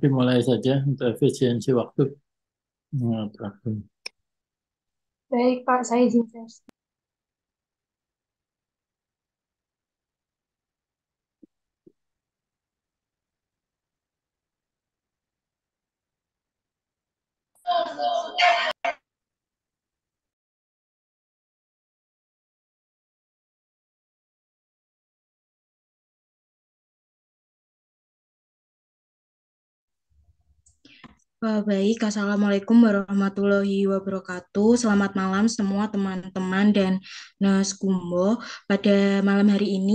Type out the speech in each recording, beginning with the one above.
dimulai saja untuk efisiensi waktu. Nah, Baik Pak, saya izin sesi. Eh, baik, Assalamualaikum warahmatullahi wabarakatuh. Selamat malam semua teman-teman dan Nas Kumbo. Pada malam hari ini,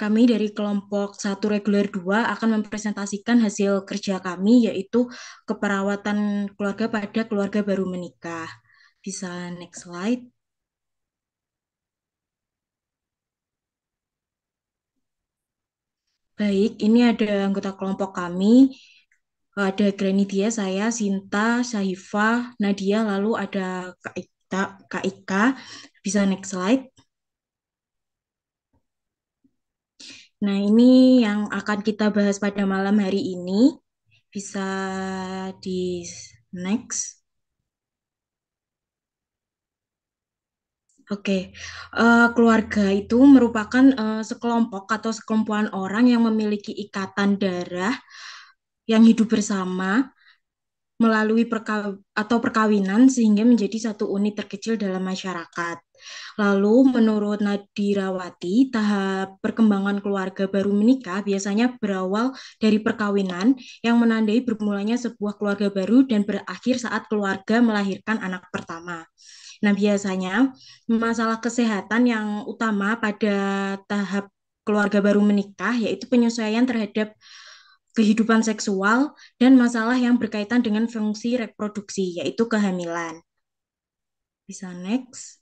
kami dari kelompok satu reguler 2 akan mempresentasikan hasil kerja kami, yaitu keperawatan keluarga pada keluarga baru menikah. Bisa next slide. Baik, ini ada anggota kelompok kami ada Granidia saya, Sinta, Syahifa, Nadia, lalu ada Kak Ika, Kak Ika. Bisa next slide. Nah, ini yang akan kita bahas pada malam hari ini. Bisa di next. Oke, okay. uh, eh, keluarga itu merupakan uh, sekelompok atau sekelompokan orang yang memiliki ikatan darah yang hidup bersama melalui perkaw atau perkawinan sehingga menjadi satu unit terkecil dalam masyarakat. Lalu menurut Nadirawati, tahap perkembangan keluarga baru menikah biasanya berawal dari perkawinan yang menandai bermulanya sebuah keluarga baru dan berakhir saat keluarga melahirkan anak pertama. Nah, biasanya masalah kesehatan yang utama pada tahap keluarga baru menikah yaitu penyesuaian terhadap kehidupan seksual, dan masalah yang berkaitan dengan fungsi reproduksi, yaitu kehamilan. Bisa next.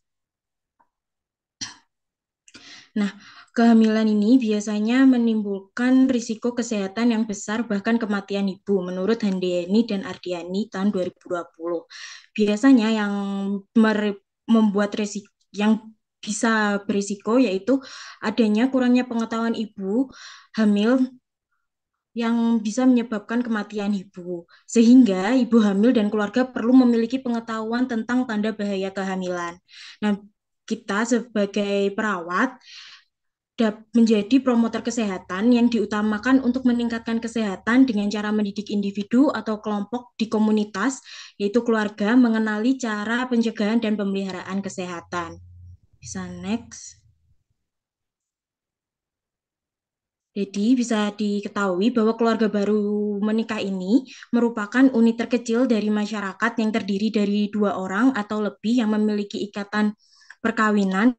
Nah, kehamilan ini biasanya menimbulkan risiko kesehatan yang besar bahkan kematian ibu menurut Handiani dan Ardiani tahun 2020. Biasanya yang membuat risiko yang bisa berisiko yaitu adanya kurangnya pengetahuan ibu hamil yang bisa menyebabkan kematian ibu. Sehingga ibu hamil dan keluarga perlu memiliki pengetahuan tentang tanda bahaya kehamilan. Nah, kita sebagai perawat menjadi promotor kesehatan yang diutamakan untuk meningkatkan kesehatan dengan cara mendidik individu atau kelompok di komunitas, yaitu keluarga, mengenali cara pencegahan dan pemeliharaan kesehatan. Bisa next. Jadi bisa diketahui bahwa keluarga baru menikah ini merupakan unit terkecil dari masyarakat yang terdiri dari dua orang atau lebih yang memiliki ikatan perkawinan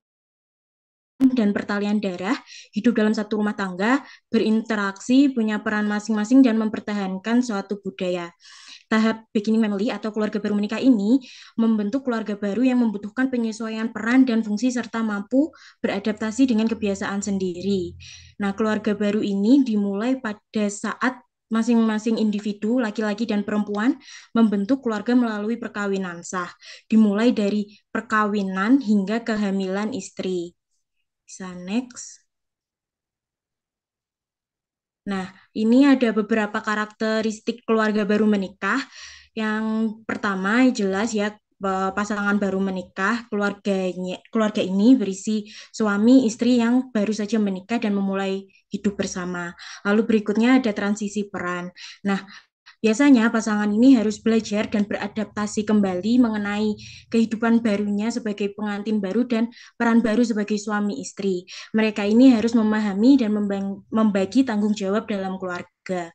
dan pertalian darah, hidup dalam satu rumah tangga, berinteraksi, punya peran masing-masing dan mempertahankan suatu budaya. Tahap beginning family atau keluarga baru menikah ini membentuk keluarga baru yang membutuhkan penyesuaian peran dan fungsi serta mampu beradaptasi dengan kebiasaan sendiri. Nah, keluarga baru ini dimulai pada saat masing-masing individu, laki-laki dan perempuan, membentuk keluarga melalui perkawinan sah, dimulai dari perkawinan hingga kehamilan istri. Bisa next. Nah, ini ada beberapa karakteristik keluarga baru menikah. Yang pertama jelas ya pasangan baru menikah, keluarganya keluarga ini berisi suami, istri yang baru saja menikah dan memulai hidup bersama. Lalu berikutnya ada transisi peran. Nah, Biasanya pasangan ini harus belajar dan beradaptasi kembali mengenai kehidupan barunya sebagai pengantin baru dan peran baru sebagai suami istri. Mereka ini harus memahami dan membagi tanggung jawab dalam keluarga.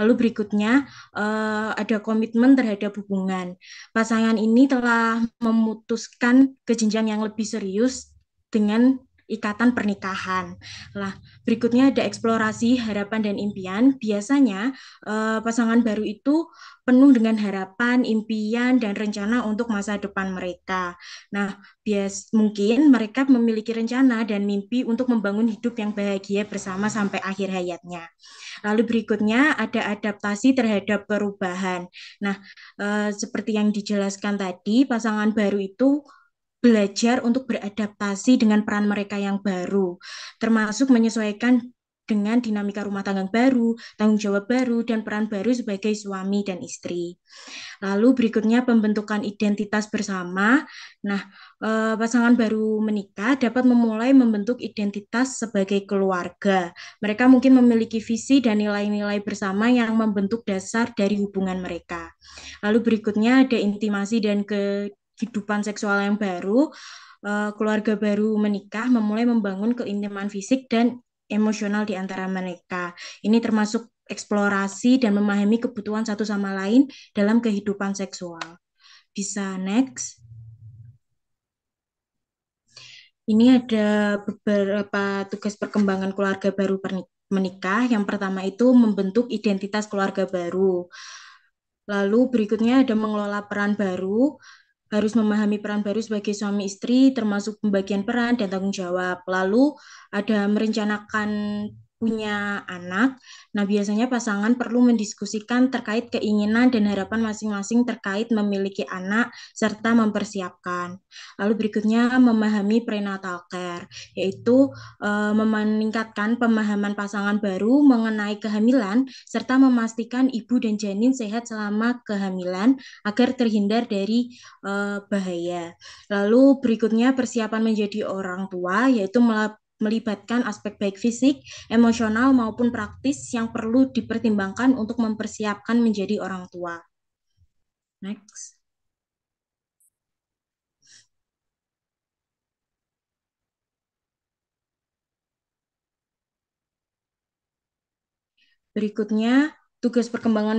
Lalu berikutnya eh, ada komitmen terhadap hubungan. Pasangan ini telah memutuskan ke jenjang yang lebih serius dengan ikatan pernikahan. Lah, berikutnya ada eksplorasi harapan dan impian. Biasanya eh, pasangan baru itu penuh dengan harapan, impian dan rencana untuk masa depan mereka. Nah, bias mungkin mereka memiliki rencana dan mimpi untuk membangun hidup yang bahagia bersama sampai akhir hayatnya. Lalu berikutnya ada adaptasi terhadap perubahan. Nah, eh, seperti yang dijelaskan tadi, pasangan baru itu belajar untuk beradaptasi dengan peran mereka yang baru, termasuk menyesuaikan dengan dinamika rumah tangga baru, tanggung jawab baru, dan peran baru sebagai suami dan istri. Lalu berikutnya pembentukan identitas bersama. Nah, eh, pasangan baru menikah dapat memulai membentuk identitas sebagai keluarga. Mereka mungkin memiliki visi dan nilai-nilai bersama yang membentuk dasar dari hubungan mereka. Lalu berikutnya ada intimasi dan ke kehidupan seksual yang baru, eh, keluarga baru menikah memulai membangun keintiman fisik dan emosional di antara mereka. Ini termasuk eksplorasi dan memahami kebutuhan satu sama lain dalam kehidupan seksual. Bisa next. Ini ada beberapa tugas perkembangan keluarga baru menikah. Yang pertama itu membentuk identitas keluarga baru. Lalu berikutnya ada mengelola peran baru, harus memahami peran baru sebagai suami istri, termasuk pembagian peran dan tanggung jawab. Lalu ada merencanakan punya anak. Nah, biasanya pasangan perlu mendiskusikan terkait keinginan dan harapan masing-masing terkait memiliki anak serta mempersiapkan. Lalu berikutnya memahami prenatal care, yaitu e, eh, meningkatkan pemahaman pasangan baru mengenai kehamilan serta memastikan ibu dan janin sehat selama kehamilan agar terhindar dari e, bahaya. Lalu berikutnya persiapan menjadi orang tua yaitu melakukan melibatkan aspek baik fisik, emosional maupun praktis yang perlu dipertimbangkan untuk mempersiapkan menjadi orang tua. Next. Berikutnya, tugas perkembangan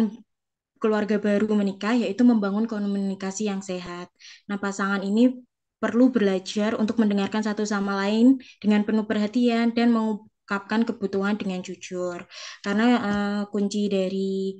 keluarga baru menikah yaitu membangun komunikasi yang sehat. Nah, pasangan ini perlu belajar untuk mendengarkan satu sama lain dengan penuh perhatian dan mengungkapkan kebutuhan dengan jujur. Karena uh, kunci dari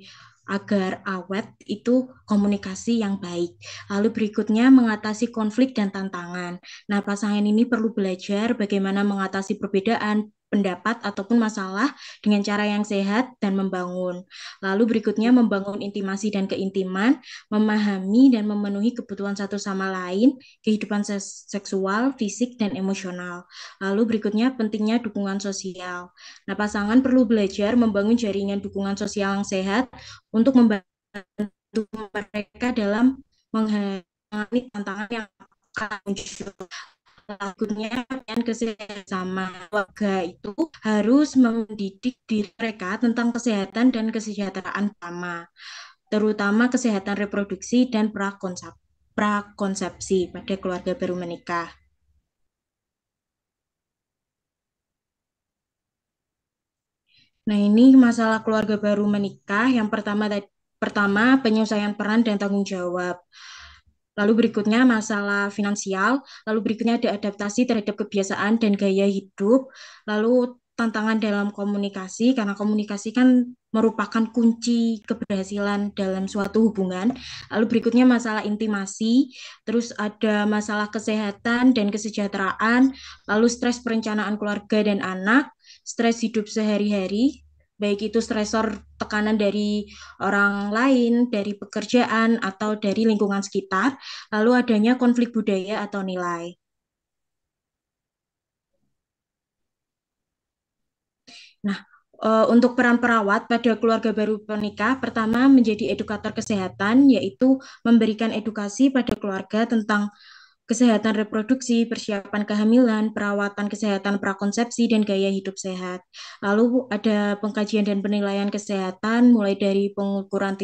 agar awet itu komunikasi yang baik. Lalu berikutnya mengatasi konflik dan tantangan. Nah, pasangan ini perlu belajar bagaimana mengatasi perbedaan pendapat ataupun masalah dengan cara yang sehat dan membangun. Lalu berikutnya membangun intimasi dan keintiman, memahami dan memenuhi kebutuhan satu sama lain, kehidupan seksual, fisik dan emosional. Lalu berikutnya pentingnya dukungan sosial. Nah, pasangan perlu belajar membangun jaringan dukungan sosial yang sehat untuk membantu mereka dalam menghadapi tantangan yang akan muncul takutnya dan kesehatan sama keluarga itu harus mendidik diri mereka tentang kesehatan dan kesejahteraan sama, terutama kesehatan reproduksi dan prakonsep prakonsepsi pada keluarga baru menikah. Nah, ini masalah keluarga baru menikah. Yang pertama pertama penyelesaian peran dan tanggung jawab lalu berikutnya masalah finansial, lalu berikutnya ada adaptasi terhadap kebiasaan dan gaya hidup, lalu tantangan dalam komunikasi karena komunikasi kan merupakan kunci keberhasilan dalam suatu hubungan. Lalu berikutnya masalah intimasi, terus ada masalah kesehatan dan kesejahteraan, lalu stres perencanaan keluarga dan anak, stres hidup sehari-hari, baik itu stresor tekanan dari orang lain, dari pekerjaan, atau dari lingkungan sekitar, lalu adanya konflik budaya atau nilai. Nah, eh, untuk peran perawat pada keluarga baru pernikah, pertama menjadi edukator kesehatan, yaitu memberikan edukasi pada keluarga tentang kesehatan reproduksi, persiapan kehamilan, perawatan kesehatan prakonsepsi, dan gaya hidup sehat. Lalu ada pengkajian dan penilaian kesehatan mulai dari pengukuran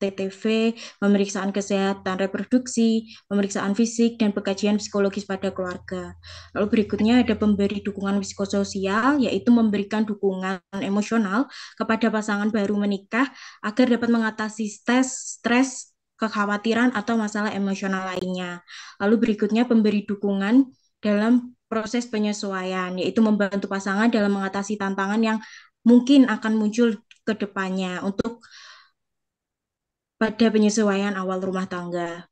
TTV, pemeriksaan kesehatan reproduksi, pemeriksaan fisik, dan pengkajian psikologis pada keluarga. Lalu berikutnya ada pemberi dukungan psikososial, yaitu memberikan dukungan emosional kepada pasangan baru menikah agar dapat mengatasi stres, stres kekhawatiran atau masalah emosional lainnya. Lalu berikutnya pemberi dukungan dalam proses penyesuaian, yaitu membantu pasangan dalam mengatasi tantangan yang mungkin akan muncul ke depannya untuk pada penyesuaian awal rumah tangga.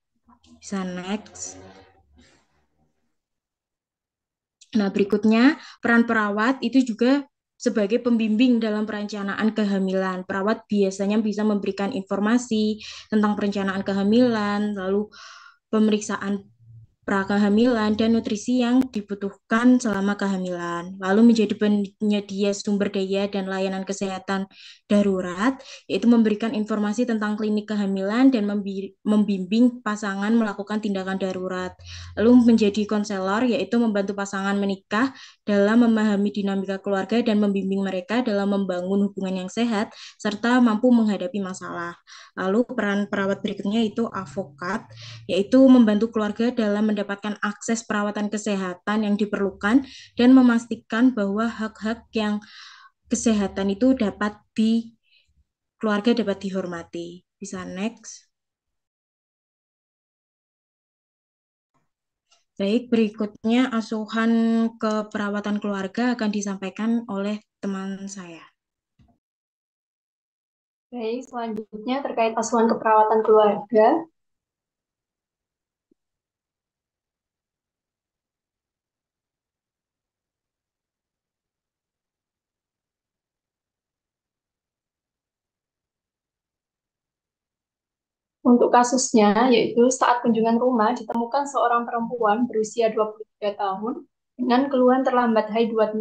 Bisa next. Nah, berikutnya peran perawat itu juga sebagai pembimbing dalam perencanaan kehamilan. Perawat biasanya bisa memberikan informasi tentang perencanaan kehamilan, lalu pemeriksaan prakehamilan, dan nutrisi yang dibutuhkan selama kehamilan. Lalu menjadi penyedia sumber daya dan layanan kesehatan darurat, yaitu memberikan informasi tentang klinik kehamilan dan membimbing pasangan melakukan tindakan darurat. Lalu menjadi konselor, yaitu membantu pasangan menikah dalam memahami dinamika keluarga dan membimbing mereka dalam membangun hubungan yang sehat, serta mampu menghadapi masalah. Lalu peran perawat berikutnya itu avokat, yaitu membantu keluarga dalam mendapatkan akses perawatan kesehatan yang diperlukan dan memastikan bahwa hak-hak yang kesehatan itu dapat di keluarga dapat dihormati. Bisa next. Baik, berikutnya asuhan keperawatan keluarga akan disampaikan oleh teman saya. Baik, selanjutnya terkait asuhan keperawatan keluarga, Untuk kasusnya, yaitu saat kunjungan rumah ditemukan seorang perempuan berusia 23 tahun dengan keluhan terlambat haid dua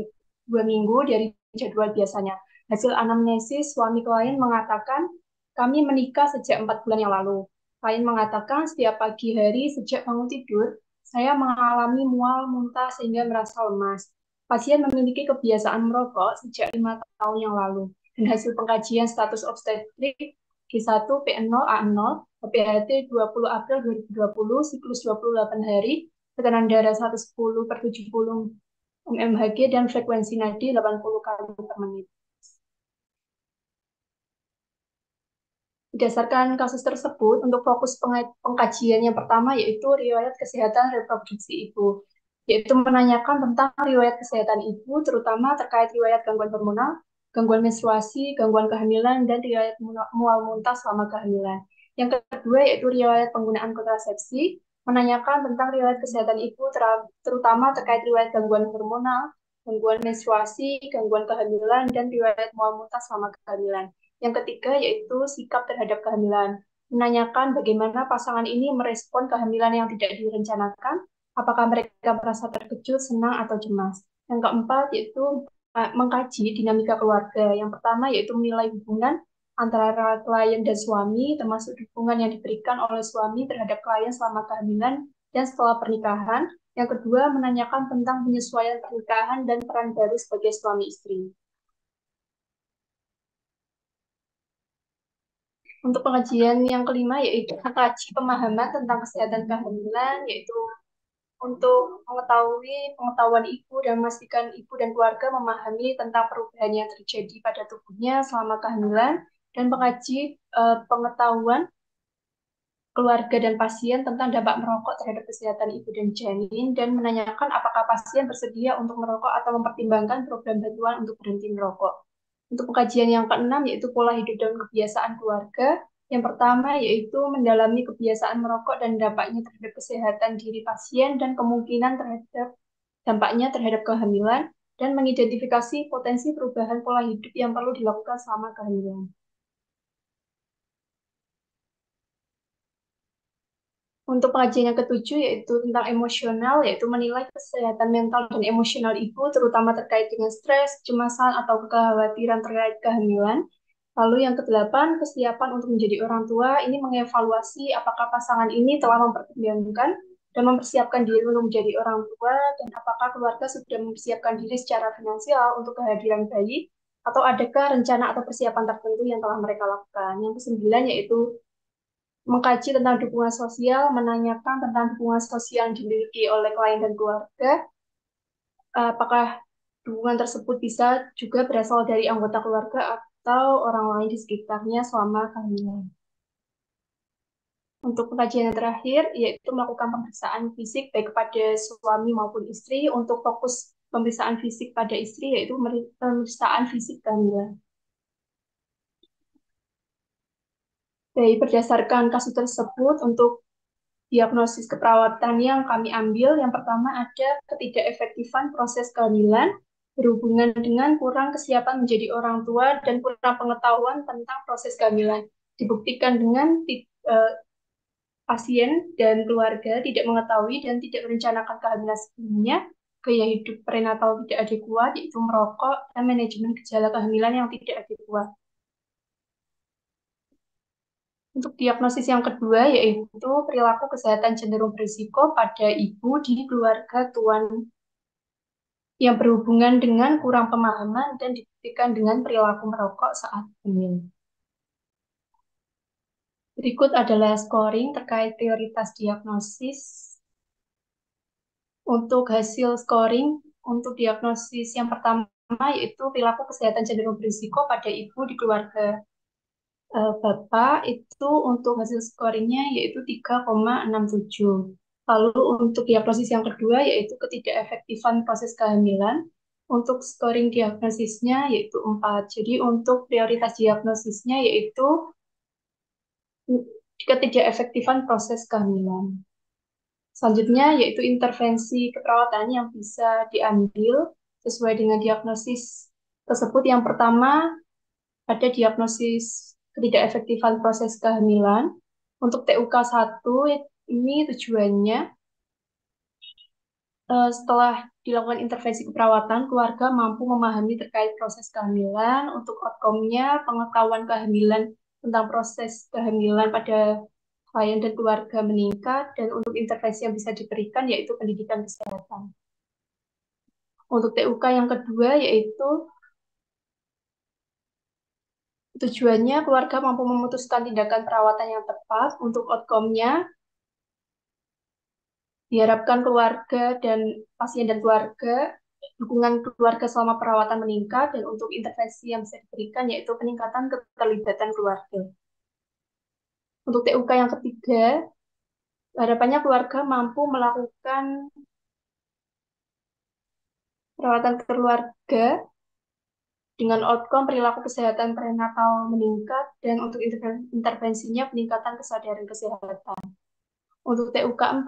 dua minggu dari jadwal biasanya. Hasil anamnesis, suami klien mengatakan, kami menikah sejak empat bulan yang lalu. Klien mengatakan setiap pagi hari sejak bangun tidur, saya mengalami mual, muntah, sehingga merasa lemas. Pasien memiliki kebiasaan merokok sejak lima tahun yang lalu. Dan hasil pengkajian status obstetrik G1 P0 A0 PAT 20 April 2020, siklus 28 hari, tekanan darah 110 per 70 mmHg, dan frekuensi nadi 80 kali per menit. Berdasarkan kasus tersebut, untuk fokus pengkajian yang pertama yaitu riwayat kesehatan reproduksi ibu, yaitu menanyakan tentang riwayat kesehatan ibu, terutama terkait riwayat gangguan hormonal, gangguan menstruasi, gangguan kehamilan, dan riwayat mual muntah selama kehamilan. Yang kedua yaitu riwayat penggunaan kontrasepsi, menanyakan tentang riwayat kesehatan ibu terutama terkait riwayat gangguan hormonal, gangguan menstruasi, gangguan kehamilan, dan riwayat mual muntah selama kehamilan. Yang ketiga yaitu sikap terhadap kehamilan, menanyakan bagaimana pasangan ini merespon kehamilan yang tidak direncanakan, apakah mereka merasa terkejut, senang, atau cemas. Yang keempat yaitu eh, mengkaji dinamika keluarga. Yang pertama yaitu menilai hubungan antara klien dan suami, termasuk dukungan yang diberikan oleh suami terhadap klien selama kehamilan dan setelah pernikahan. Yang kedua, menanyakan tentang penyesuaian pernikahan dan peran baru sebagai suami istri. Untuk pengajian yang kelima, yaitu mengkaji pemahaman tentang kesehatan kehamilan, yaitu untuk mengetahui pengetahuan ibu dan memastikan ibu dan keluarga memahami tentang perubahan yang terjadi pada tubuhnya selama kehamilan, dan mengaji uh, eh, pengetahuan keluarga dan pasien tentang dampak merokok terhadap kesehatan ibu dan janin dan menanyakan apakah pasien bersedia untuk merokok atau mempertimbangkan program bantuan untuk berhenti merokok. Untuk pengkajian yang keenam yaitu pola hidup dan kebiasaan keluarga. Yang pertama yaitu mendalami kebiasaan merokok dan dampaknya terhadap kesehatan diri pasien dan kemungkinan terhadap dampaknya terhadap kehamilan dan mengidentifikasi potensi perubahan pola hidup yang perlu dilakukan selama kehamilan. Untuk pengajian yang ketujuh yaitu tentang emosional, yaitu menilai kesehatan mental dan emosional ibu, terutama terkait dengan stres, cemasan atau kekhawatiran terkait kehamilan. Lalu yang kedelapan, kesiapan untuk menjadi orang tua, ini mengevaluasi apakah pasangan ini telah mempertimbangkan dan mempersiapkan diri untuk menjadi orang tua, dan apakah keluarga sudah mempersiapkan diri secara finansial untuk kehadiran bayi, atau adakah rencana atau persiapan tertentu yang telah mereka lakukan. Yang kesembilan yaitu mengkaji tentang dukungan sosial, menanyakan tentang dukungan sosial yang dimiliki oleh klien dan keluarga. Apakah dukungan tersebut bisa juga berasal dari anggota keluarga atau orang lain di sekitarnya selama kehamilan. Untuk pengajian yang terakhir, yaitu melakukan pemeriksaan fisik baik kepada suami maupun istri untuk fokus pemeriksaan fisik pada istri, yaitu pemeriksaan fisik kehamilan. Dari berdasarkan kasus tersebut untuk diagnosis keperawatan yang kami ambil, yang pertama ada ketidakefektifan proses kehamilan berhubungan dengan kurang kesiapan menjadi orang tua dan kurang pengetahuan tentang proses kehamilan. Dibuktikan dengan e, pasien dan keluarga tidak mengetahui dan tidak merencanakan kehamilan sebelumnya, gaya hidup prenatal tidak adekuat, yaitu merokok, dan manajemen gejala kehamilan yang tidak adekuat. Untuk diagnosis yang kedua yaitu perilaku kesehatan cenderung berisiko pada ibu di keluarga tuan yang berhubungan dengan kurang pemahaman dan dibuktikan dengan perilaku merokok saat hamil. Berikut adalah scoring terkait prioritas diagnosis. Untuk hasil scoring, untuk diagnosis yang pertama yaitu perilaku kesehatan cenderung berisiko pada ibu di keluarga Uh, Bapak itu untuk hasil scoringnya yaitu 3,67. Lalu untuk diagnosis yang kedua yaitu ketidakefektifan proses kehamilan. Untuk scoring diagnosisnya yaitu 4. Jadi untuk prioritas diagnosisnya yaitu ketidakefektifan proses kehamilan. Selanjutnya yaitu intervensi keperawatan yang bisa diambil sesuai dengan diagnosis tersebut. Yang pertama ada diagnosis ketidakefektifan proses kehamilan. Untuk TUK 1 ini tujuannya eh, setelah dilakukan intervensi keperawatan, keluarga mampu memahami terkait proses kehamilan. Untuk outcome-nya, pengetahuan kehamilan tentang proses kehamilan pada klien dan keluarga meningkat. Dan untuk intervensi yang bisa diberikan, yaitu pendidikan kesehatan. Untuk TUK yang kedua, yaitu Tujuannya keluarga mampu memutuskan tindakan perawatan yang tepat untuk outcome-nya. Diharapkan keluarga dan pasien dan keluarga, dukungan keluarga selama perawatan meningkat dan untuk intervensi yang bisa diberikan yaitu peningkatan keterlibatan keluarga. Untuk TUK yang ketiga, harapannya keluarga mampu melakukan perawatan keluarga dengan outcome perilaku kesehatan prenatal meningkat dan untuk intervensinya peningkatan kesadaran kesehatan. Untuk TUK 4,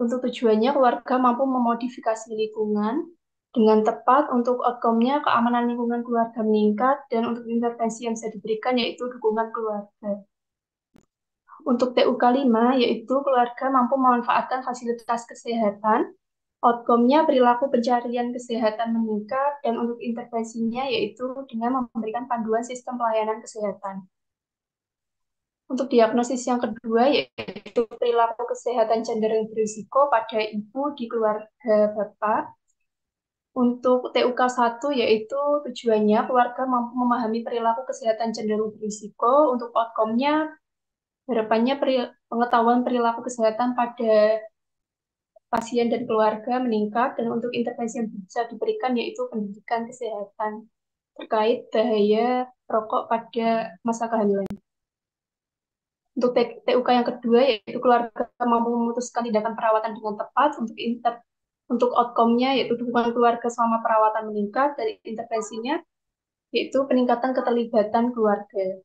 untuk tujuannya keluarga mampu memodifikasi lingkungan dengan tepat untuk outcome-nya keamanan lingkungan keluarga meningkat dan untuk intervensi yang bisa diberikan yaitu dukungan keluarga untuk TUK 5 yaitu keluarga mampu memanfaatkan fasilitas kesehatan Outcome-nya perilaku pencarian kesehatan meningkat dan untuk intervensinya yaitu dengan memberikan panduan sistem pelayanan kesehatan. Untuk diagnosis yang kedua yaitu perilaku kesehatan cenderung berisiko pada ibu di keluarga bapak. Untuk TUK 1 yaitu tujuannya keluarga mampu memahami perilaku kesehatan cenderung berisiko. Untuk outcome-nya harapannya pengetahuan perilaku kesehatan pada pasien dan keluarga meningkat dan untuk intervensi yang bisa diberikan yaitu pendidikan kesehatan terkait bahaya rokok pada masa kehamilan. Untuk TUK yang kedua yaitu keluarga mampu memutuskan tindakan perawatan dengan tepat untuk inter untuk outcome-nya yaitu dukungan keluarga selama perawatan meningkat dari intervensinya yaitu peningkatan keterlibatan keluarga.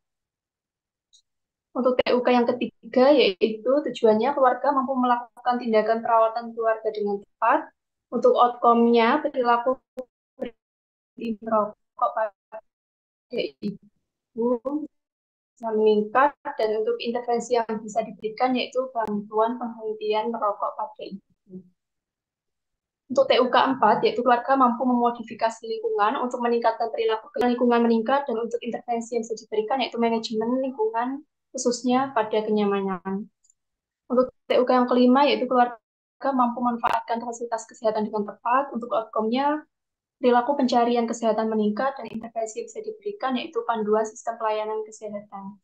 Untuk TUK yang ketiga yaitu tujuannya keluarga mampu melakukan tindakan perawatan keluarga dengan tepat. Untuk outcome-nya perilaku merokok pada ibu bisa meningkat dan untuk intervensi yang bisa diberikan yaitu bantuan penghentian merokok pada ibu. Untuk TUK 4, yaitu keluarga mampu memodifikasi lingkungan untuk meningkatkan perilaku lingkungan meningkat dan untuk intervensi yang bisa diberikan yaitu manajemen lingkungan khususnya pada kenyamanan. Untuk TUK yang kelima, yaitu keluarga mampu memanfaatkan fasilitas kesehatan dengan tepat. Untuk outcome-nya, perilaku pencarian kesehatan meningkat dan intervensi bisa diberikan yaitu panduan sistem pelayanan kesehatan.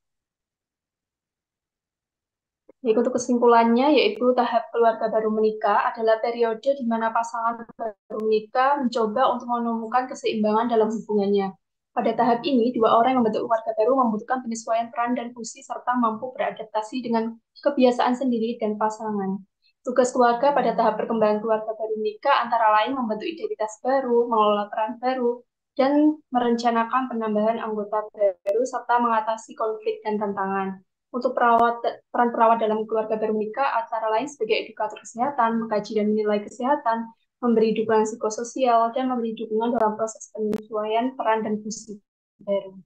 Jadi untuk kesimpulannya yaitu tahap keluarga baru menikah adalah periode di mana pasangan baru menikah mencoba untuk menemukan keseimbangan dalam hubungannya. Pada tahap ini, dua orang yang membentuk keluarga baru membutuhkan penyesuaian peran dan fungsi serta mampu beradaptasi dengan kebiasaan sendiri dan pasangan. Tugas keluarga pada tahap perkembangan keluarga baru nikah antara lain membentuk identitas baru, mengelola peran baru, dan merencanakan penambahan anggota baru serta mengatasi konflik dan tantangan. Untuk perawat, peran perawat dalam keluarga baru nikah antara lain sebagai edukator kesehatan, mengkaji dan menilai kesehatan, memberi dukungan psikososial, dan memberi dukungan dalam proses penyesuaian peran dan fungsi baru.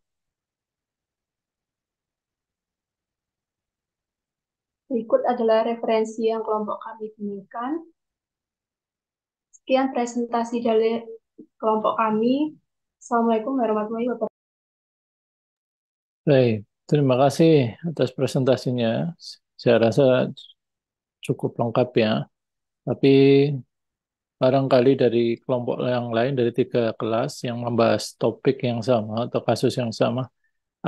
Berikut adalah referensi yang kelompok kami gunakan. Sekian presentasi dari kelompok kami. Assalamualaikum warahmatullahi wabarakatuh. Baik, terima kasih atas presentasinya. Saya rasa cukup lengkap ya. Tapi barangkali dari kelompok yang lain dari tiga kelas yang membahas topik yang sama atau kasus yang sama,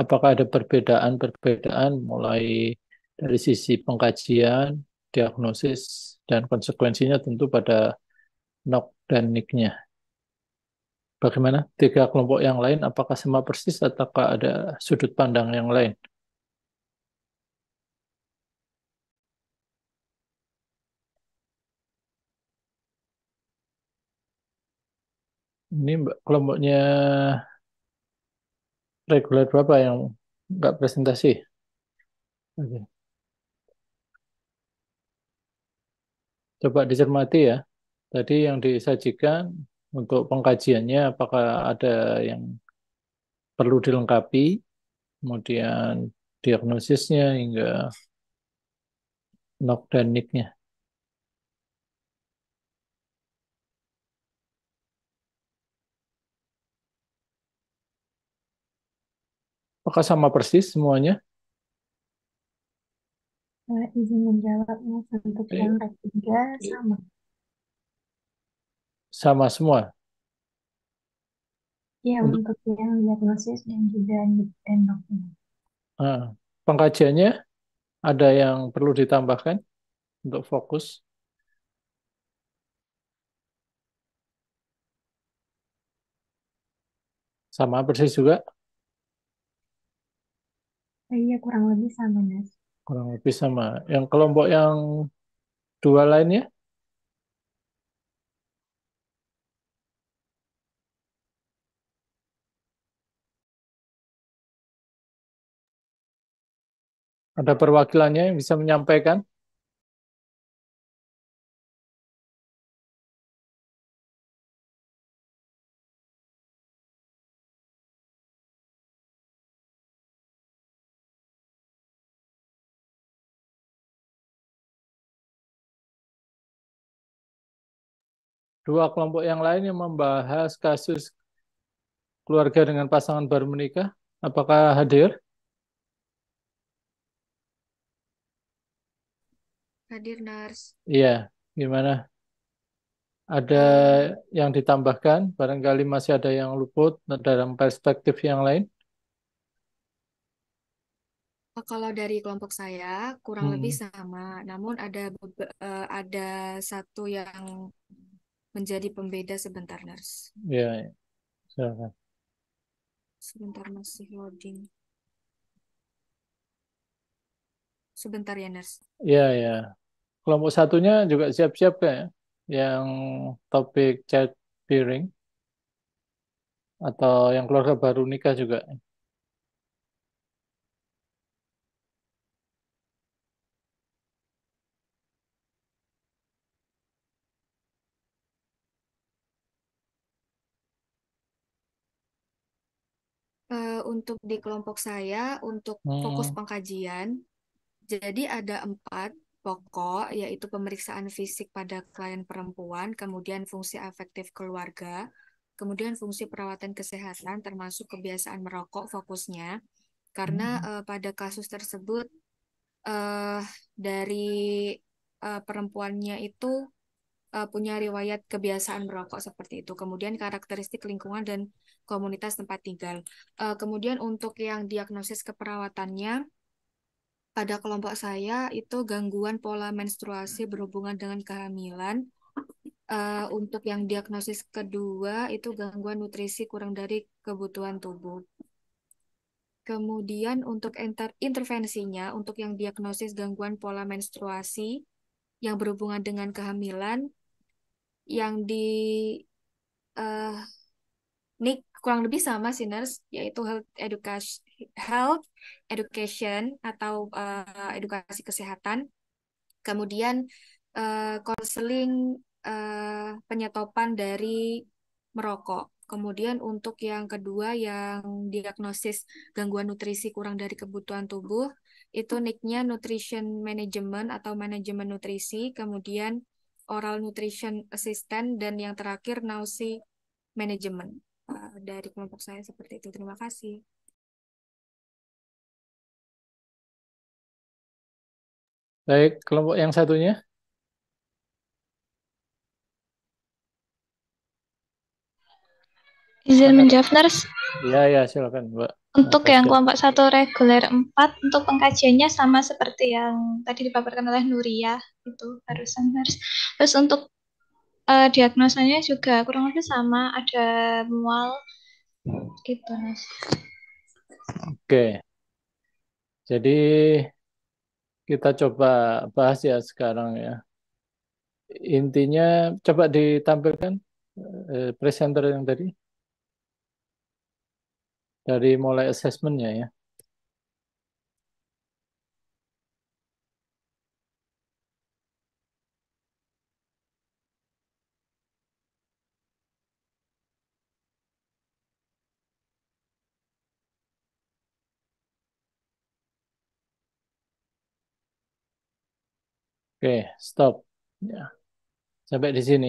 apakah ada perbedaan-perbedaan mulai dari sisi pengkajian, diagnosis, dan konsekuensinya tentu pada nok dan niknya Bagaimana tiga kelompok yang lain, apakah sama persis ataukah ada sudut pandang yang lain? Ini kelompoknya reguler berapa yang nggak presentasi? Oke. Coba dicermati ya. Tadi yang disajikan untuk pengkajiannya apakah ada yang perlu dilengkapi, kemudian diagnosisnya hingga knockdown dan nicknya. Apakah sama persis semuanya? Nah, izin menjawabnya untuk iya. yang ketiga sama. Sama semua? Ya, untuk yang diagnosis dan juga endoknya. Ah, pengkajiannya ada yang perlu ditambahkan untuk fokus? Sama persis juga? Eh, iya kurang lebih sama Mas. Kurang lebih sama. Yang kelompok yang dua lainnya? Ada perwakilannya yang bisa menyampaikan? dua kelompok yang lain yang membahas kasus keluarga dengan pasangan baru menikah? Apakah hadir? Hadir, Nars. Iya, gimana? Ada yang ditambahkan? Barangkali masih ada yang luput dalam perspektif yang lain? Eh, kalau dari kelompok saya kurang hmm. lebih sama, namun ada eh, ada satu yang menjadi pembeda sebentar, Nars. Iya, ya. silakan. Sebentar masih loading. Sebentar ya, Nars. Iya, ya. Kelompok satunya juga siap-siap ya. yang topik chat piring atau yang keluarga baru nikah juga. untuk di kelompok saya untuk hmm. fokus pengkajian, jadi ada empat pokok yaitu pemeriksaan fisik pada klien perempuan, kemudian fungsi afektif keluarga, kemudian fungsi perawatan kesehatan termasuk kebiasaan merokok fokusnya. Karena hmm. uh, pada kasus tersebut uh, dari uh, perempuannya itu uh, punya riwayat kebiasaan merokok seperti itu. Kemudian karakteristik lingkungan dan komunitas tempat tinggal. Uh, kemudian untuk yang diagnosis keperawatannya, pada kelompok saya itu gangguan pola menstruasi berhubungan dengan kehamilan. Uh, untuk yang diagnosis kedua itu gangguan nutrisi kurang dari kebutuhan tubuh. Kemudian untuk inter intervensinya, untuk yang diagnosis gangguan pola menstruasi yang berhubungan dengan kehamilan, yang di uh, eh, NIC kurang lebih sama sih nurse yaitu health education health education atau uh, edukasi kesehatan kemudian konseling eh, uh, eh, uh, penyetopan dari merokok kemudian untuk yang kedua yang diagnosis gangguan nutrisi kurang dari kebutuhan tubuh itu nicknya nutrition management atau manajemen nutrisi kemudian oral nutrition assistant dan yang terakhir nausea management Eh, dari kelompok saya seperti itu. Terima kasih. Baik, kelompok yang satunya. Izin menjawab, Nurse? Iya, ya, silakan, Mbak. Untuk nah, yang kelompok satu reguler 4, untuk pengkajiannya sama seperti yang tadi dipaparkan oleh Nuria, itu barusan, Nurse. Terus untuk uh, diagnosanya juga kurang lebih sama, ada mual gitu, mas. Oke. Jadi kita coba bahas ya sekarang ya. Intinya coba ditampilkan eh, presenter yang tadi. Dari mulai assessmentnya ya. Oke, stop. Ya. Sampai di sini.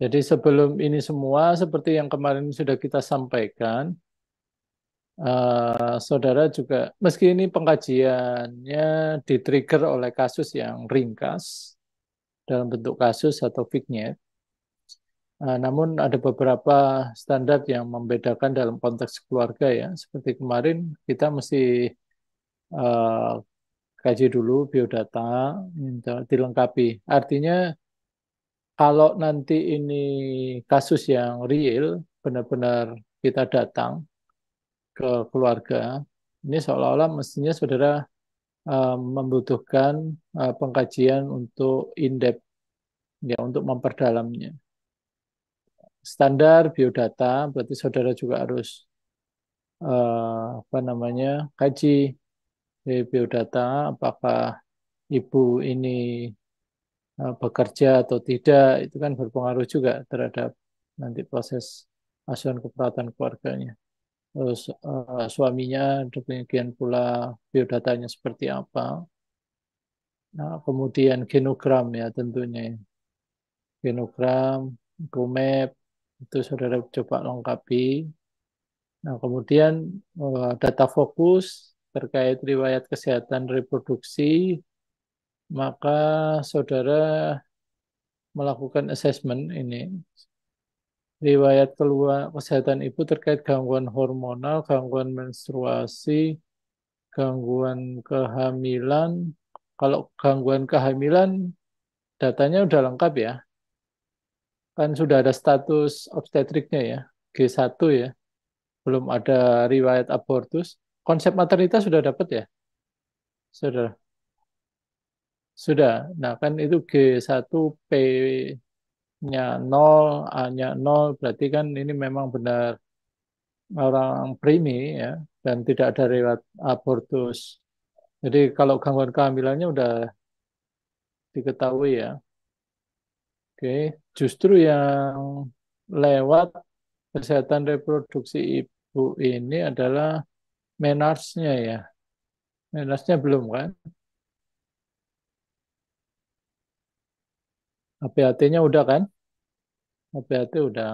Jadi sebelum ini semua, seperti yang kemarin sudah kita sampaikan, uh, saudara juga, meski ini pengkajiannya ditrigger oleh kasus yang ringkas, dalam bentuk kasus atau vignette, Nah, eh, namun ada beberapa standar yang membedakan dalam konteks keluarga ya. Seperti kemarin kita mesti uh, kaji dulu biodata, minta dilengkapi. Artinya kalau nanti ini kasus yang real, benar-benar kita datang ke keluarga, ini seolah-olah mestinya saudara eh, membutuhkan eh, pengkajian untuk in-depth, ya, untuk memperdalamnya. Standar biodata, berarti saudara juga harus eh, apa namanya kaji di biodata apakah ibu ini e, bekerja atau tidak itu kan berpengaruh juga terhadap nanti proses asuhan keperawatan keluarganya. Terus e, suaminya demikian pula biodatanya seperti apa. Nah, kemudian genogram ya tentunya. Genogram, gomep itu saudara coba lengkapi. Nah, kemudian e, data fokus terkait riwayat kesehatan reproduksi, maka saudara melakukan assessment ini. Riwayat keluar kesehatan ibu terkait gangguan hormonal, gangguan menstruasi, gangguan kehamilan. Kalau gangguan kehamilan, datanya sudah lengkap ya. Kan sudah ada status obstetriknya ya, G1 ya. Belum ada riwayat abortus. Konsep maternitas sudah dapat ya? Sudah. Sudah. Nah, kan itu G1 P-nya 0, A-nya 0, berarti kan ini memang benar orang primi ya, dan tidak ada riwayat abortus. Jadi kalau gangguan kehamilannya udah diketahui ya. Oke, justru yang lewat kesehatan reproduksi ibu ini adalah Menardsnya ya. Menardsnya belum kan? apat nya udah kan? APAT udah.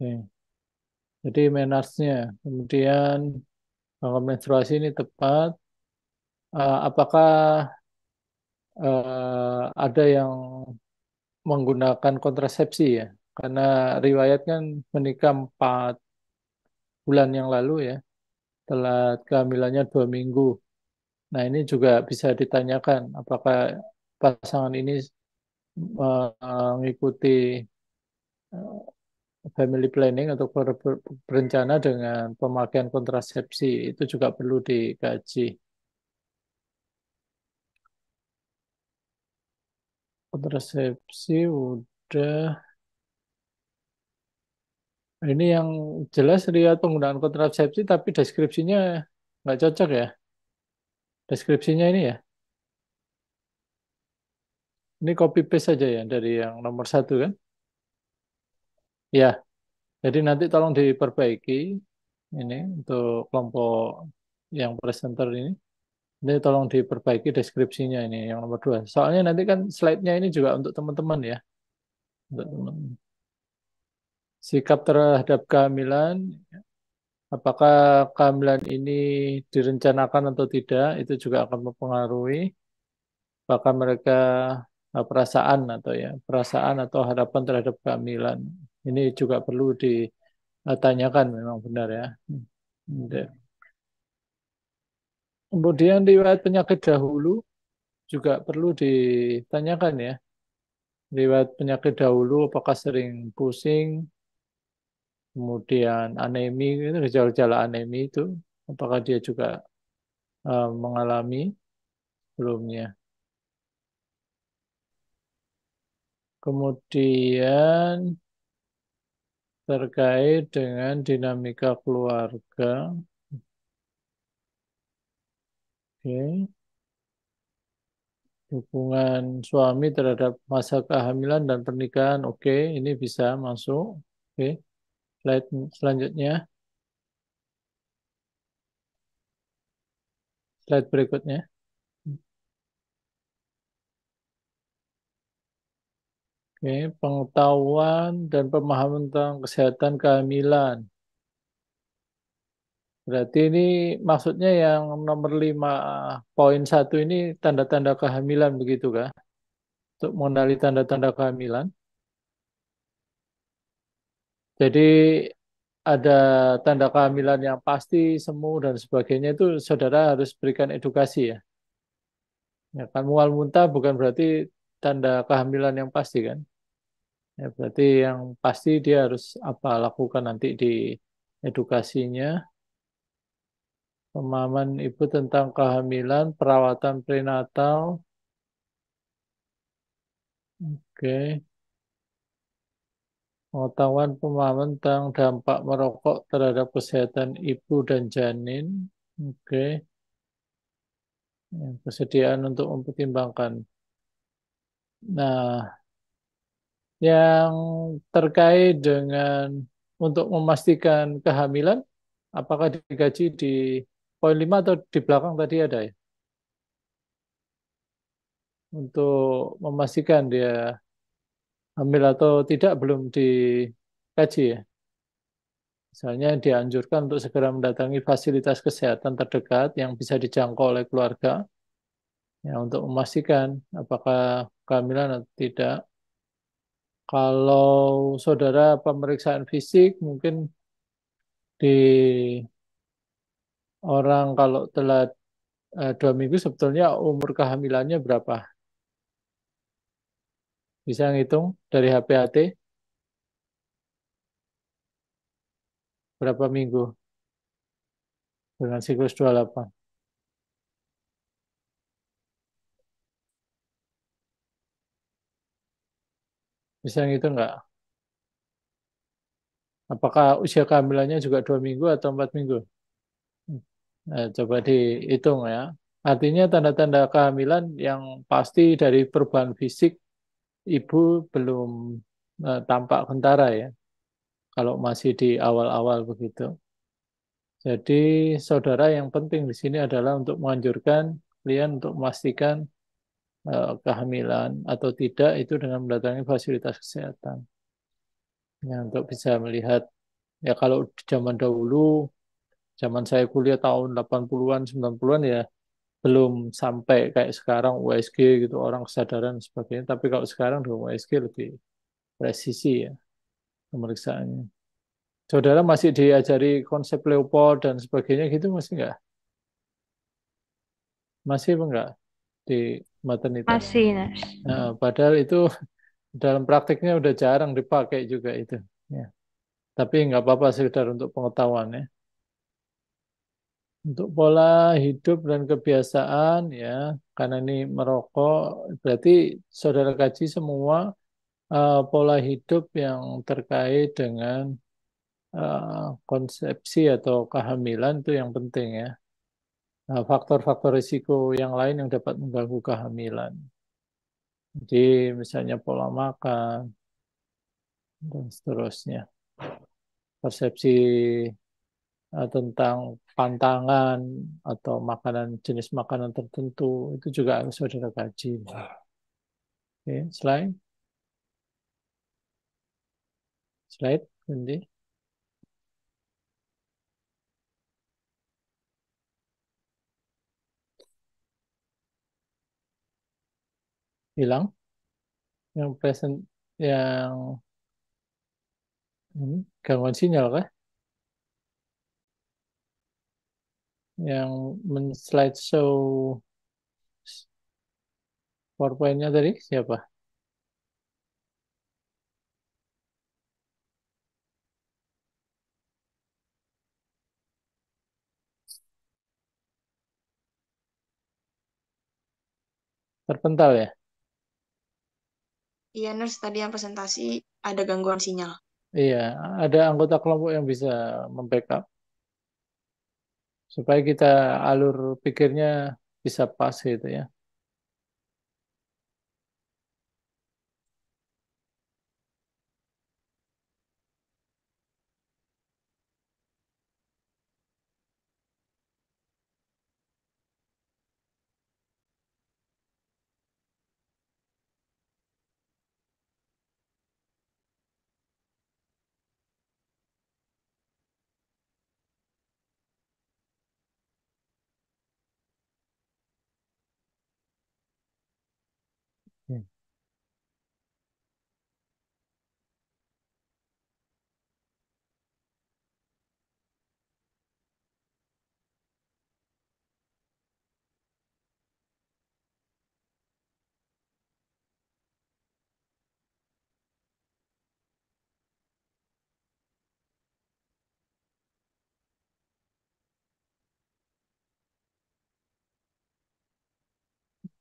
Oke. Jadi Menardsnya. Kemudian kalau menstruasi ini tepat. Uh, apakah uh, ada yang menggunakan kontrasepsi ya? Karena riwayat kan menikah empat bulan yang lalu ya. Setelah kehamilannya dua minggu. Nah ini juga bisa ditanyakan apakah pasangan ini eh, mengikuti eh, family planning atau berencana dengan pemakaian kontrasepsi itu juga perlu dikaji. Kontrasepsi udah ini yang jelas lihat penggunaan kontrasepsi tapi deskripsinya nggak cocok ya. Deskripsinya ini ya. Ini copy paste saja ya dari yang nomor satu kan. Ya, jadi nanti tolong diperbaiki ini untuk kelompok yang presenter ini. Ini tolong diperbaiki deskripsinya ini yang nomor dua. Soalnya nanti kan slide-nya ini juga untuk teman-teman ya. Untuk teman-teman sikap terhadap kehamilan, apakah kehamilan ini direncanakan atau tidak, itu juga akan mempengaruhi apakah mereka eh, perasaan atau ya perasaan atau harapan terhadap kehamilan. Ini juga perlu ditanyakan memang benar ya. Kemudian riwayat penyakit dahulu juga perlu ditanyakan ya riwayat penyakit dahulu apakah sering pusing, kemudian anemi, gejala-gejala anemi itu, apakah dia juga uh, mengalami sebelumnya. Kemudian terkait dengan dinamika keluarga. Oke. Okay. suami terhadap masa kehamilan dan pernikahan. Oke, ini bisa masuk. Oke slide selanjutnya. Slide berikutnya. Oke, pengetahuan dan pemahaman tentang kesehatan kehamilan. Berarti ini maksudnya yang nomor 5 poin satu ini tanda-tanda kehamilan begitu kah? Untuk mengenali tanda-tanda kehamilan. Jadi ada tanda kehamilan yang pasti, semu dan sebagainya itu saudara harus berikan edukasi ya. Ya kan mual muntah bukan berarti tanda kehamilan yang pasti kan. Ya, berarti yang pasti dia harus apa lakukan nanti di edukasinya. Pemahaman ibu tentang kehamilan, perawatan prenatal. Oke. Okay. Pengetahuan pemahaman tentang dampak merokok terhadap kesehatan ibu dan janin. Oke. Okay. Kesediaan untuk mempertimbangkan. Nah, yang terkait dengan untuk memastikan kehamilan, apakah digaji di poin 5 atau di belakang tadi ada ya? Untuk memastikan dia hamil atau tidak belum dikaji ya. Misalnya dianjurkan untuk segera mendatangi fasilitas kesehatan terdekat yang bisa dijangkau oleh keluarga ya untuk memastikan apakah kehamilan atau tidak. Kalau saudara pemeriksaan fisik mungkin di orang kalau telat eh, dua minggu sebetulnya umur kehamilannya berapa? Bisa ngitung dari HPAT? Berapa minggu? Dengan siklus 28. Bisa ngitung nggak? Apakah usia kehamilannya juga dua minggu atau empat minggu? Nah, coba dihitung ya. Artinya tanda-tanda kehamilan yang pasti dari perubahan fisik ibu belum uh, tampak kentara ya, kalau masih di awal-awal begitu. Jadi saudara yang penting di sini adalah untuk menganjurkan klien untuk memastikan uh, kehamilan atau tidak itu dengan mendatangi fasilitas kesehatan. Ya, untuk bisa melihat ya kalau zaman dahulu zaman saya kuliah tahun 80-an 90-an ya belum sampai kayak sekarang USG gitu orang kesadaran sebagainya tapi kalau sekarang dengan USG lebih presisi ya pemeriksaannya saudara masih diajari konsep Leopold dan sebagainya gitu masih enggak masih apa enggak di maternitas masih nah, padahal itu dalam praktiknya udah jarang dipakai juga itu ya tapi nggak apa-apa sekedar untuk pengetahuan ya untuk pola hidup dan kebiasaan ya, karena ini merokok, berarti saudara kaji semua uh, pola hidup yang terkait dengan uh, konsepsi atau kehamilan itu yang penting ya. Eh, faktor-faktor uh, risiko yang lain yang dapat mengganggu kehamilan. Jadi misalnya pola makan dan seterusnya. Persepsi Eh, tentang pantangan atau makanan jenis makanan tertentu itu juga harus saudara kaji. Oke, slide. Slide, nanti. Hilang. Yang present, yang ini, hmm, gangguan sinyal kah? yang men slideshow PowerPoint-nya tadi siapa? Terpental ya? Iya, nurse tadi yang presentasi ada gangguan sinyal. Iya, ada anggota kelompok yang bisa membackup supaya kita alur pikirnya bisa pas gitu ya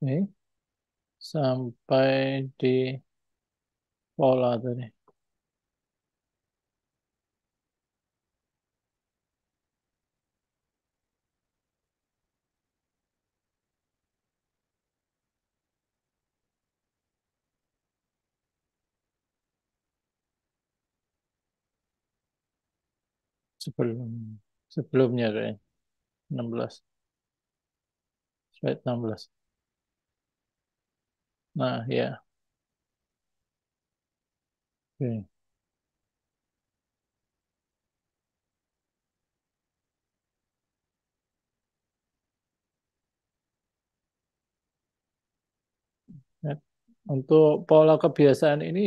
Oke. Sampai di pola tadi. sebelum sebelumnya kayak 16 slide 16 Nah, iya. ya. Oke. Okay. Untuk pola kebiasaan ini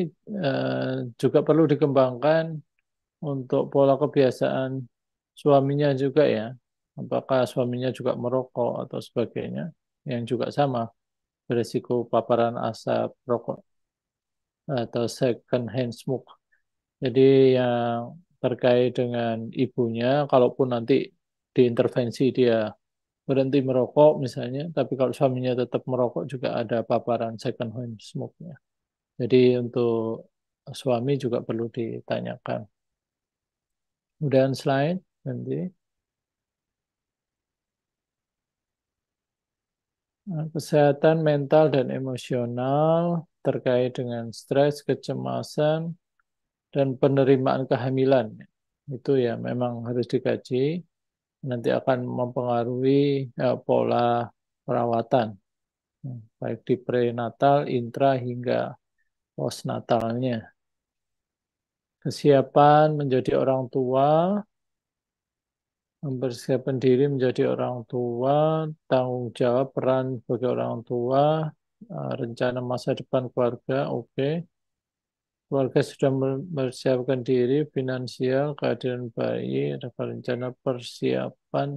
eh, juga perlu dikembangkan untuk pola kebiasaan suaminya juga ya. Apakah suaminya juga merokok atau sebagainya yang juga sama beresiko paparan asap rokok atau second hand smoke. Jadi yang terkait dengan ibunya, kalaupun nanti diintervensi dia berhenti merokok misalnya, tapi kalau suaminya tetap merokok juga ada paparan second hand smoke-nya. Jadi untuk suami juga perlu ditanyakan. Kemudian slide nanti. Eh, kesehatan mental dan emosional terkait dengan stres, kecemasan, dan penerimaan kehamilan. Itu ya memang harus dikaji. Nanti akan mempengaruhi ya, pola perawatan, hmm, baik di prenatal, intra, hingga postnatalnya. Kesiapan menjadi orang tua mempersiapkan diri menjadi orang tua, tanggung jawab peran sebagai orang tua, eh, rencana masa depan keluarga, oke. Okay. Keluarga sudah mempersiapkan diri, finansial, keadaan bayi, ada rencana persiapan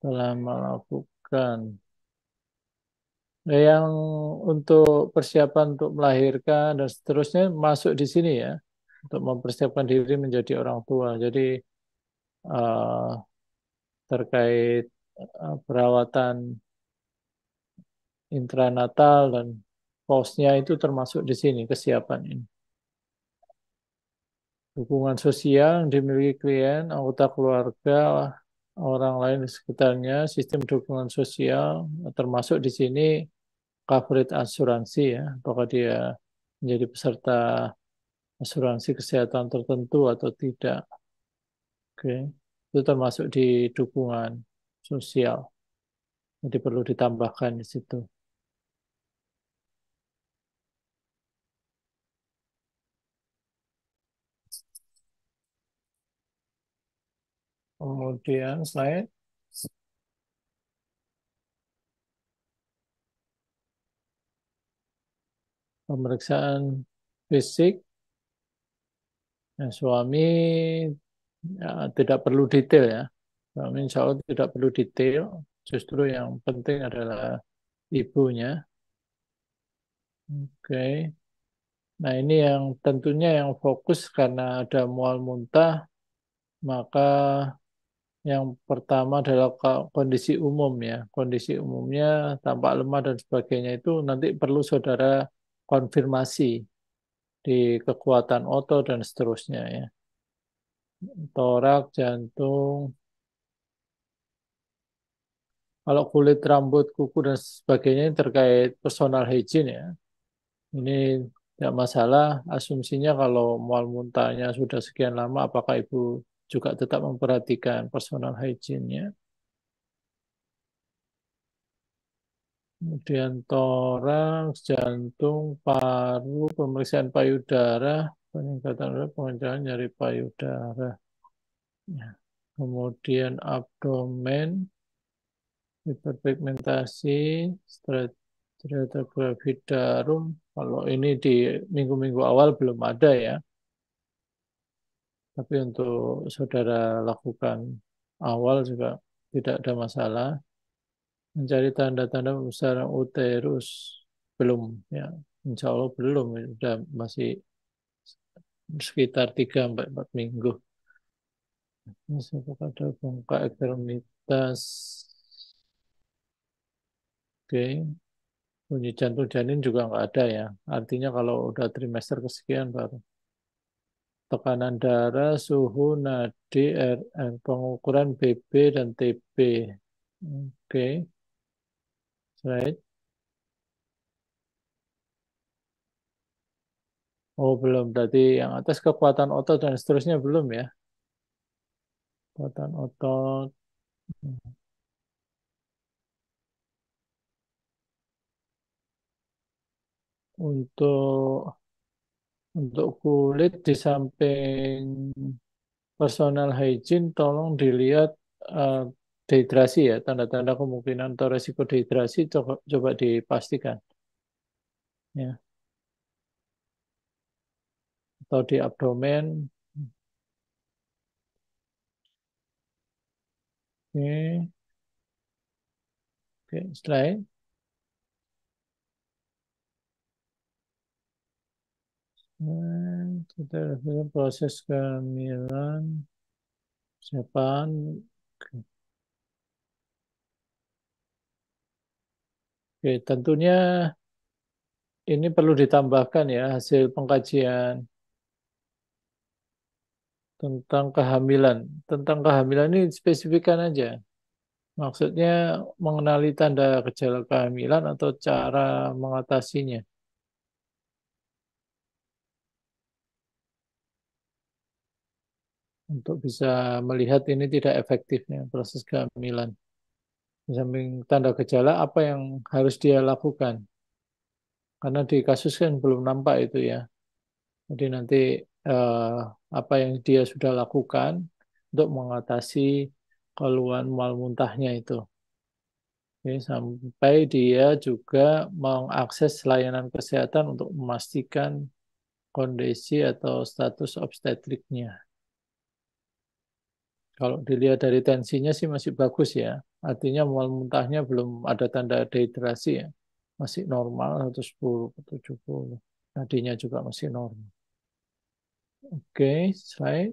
telah melakukan. Nah, Yang untuk persiapan untuk melahirkan dan seterusnya masuk di sini ya, untuk mempersiapkan diri menjadi orang tua. Jadi uh, terkait eh, perawatan intranatal dan posnya itu termasuk di sini kesiapan ini. Dukungan sosial yang dimiliki klien, anggota keluarga, orang lain di sekitarnya, sistem dukungan sosial termasuk di sini coverage asuransi ya, apakah dia menjadi peserta asuransi kesehatan tertentu atau tidak. Oke, itu termasuk di dukungan sosial. Jadi perlu ditambahkan di situ. Kemudian slide. Pemeriksaan fisik. Nah, suami ya, tidak perlu detail ya. Suami insya Allah tidak perlu detail, justru yang penting adalah ibunya. Oke. Okay. Nah ini yang tentunya yang fokus karena ada mual muntah, maka yang pertama adalah kondisi umum ya. Kondisi umumnya tampak lemah dan sebagainya itu nanti perlu saudara konfirmasi di kekuatan otot dan seterusnya ya torak, jantung, kalau kulit, rambut, kuku, dan sebagainya terkait personal hygiene ya. Ini tidak masalah, asumsinya kalau mual muntahnya sudah sekian lama, apakah ibu juga tetap memperhatikan personal hygiene-nya? Kemudian torak jantung, paru, pemeriksaan payudara, peningkatan berat pengencangan nyeri payudara. Ya. Kemudian abdomen, hiperpigmentasi, stratigrafi darum. Kalau ini di minggu-minggu awal belum ada ya. Tapi untuk saudara lakukan awal juga tidak ada masalah. Mencari tanda-tanda besar uterus belum ya. Insya Allah belum, sudah masih sekitar 3 sampai 4 minggu. Masih ada bongka ekstremitas. Oke. Bunyi jantung janin juga nggak ada ya. Artinya kalau udah trimester kesekian baru. Tekanan darah, suhu, nadi, RN, pengukuran BB dan TB. Oke. Right. Oh, belum. Berarti yang atas kekuatan otot dan seterusnya belum ya. Kekuatan otot. Untuk untuk kulit di samping personal hygiene tolong dilihat uh, dehidrasi ya, tanda-tanda kemungkinan atau resiko dehidrasi coba coba dipastikan. Ya atau di abdomen. Oke. Oke, slide. kita lakukan proses kehamilan siapaan Oke, tentunya ini perlu ditambahkan ya hasil pengkajian tentang kehamilan. Tentang kehamilan ini spesifikan aja. Maksudnya mengenali tanda gejala kehamilan atau cara mengatasinya. Untuk bisa melihat ini tidak efektifnya proses kehamilan. Di samping tanda gejala apa yang harus dia lakukan. Karena di kasus kan belum nampak itu ya. Jadi nanti Eh, apa yang dia sudah lakukan untuk mengatasi keluhan mual muntahnya itu. Jadi, sampai dia juga mengakses layanan kesehatan untuk memastikan kondisi atau status obstetriknya. Kalau dilihat dari tensinya sih masih bagus ya. Artinya mual muntahnya belum ada tanda dehidrasi ya. Masih normal 110 70. Nadinya juga masih normal. Oke, slide.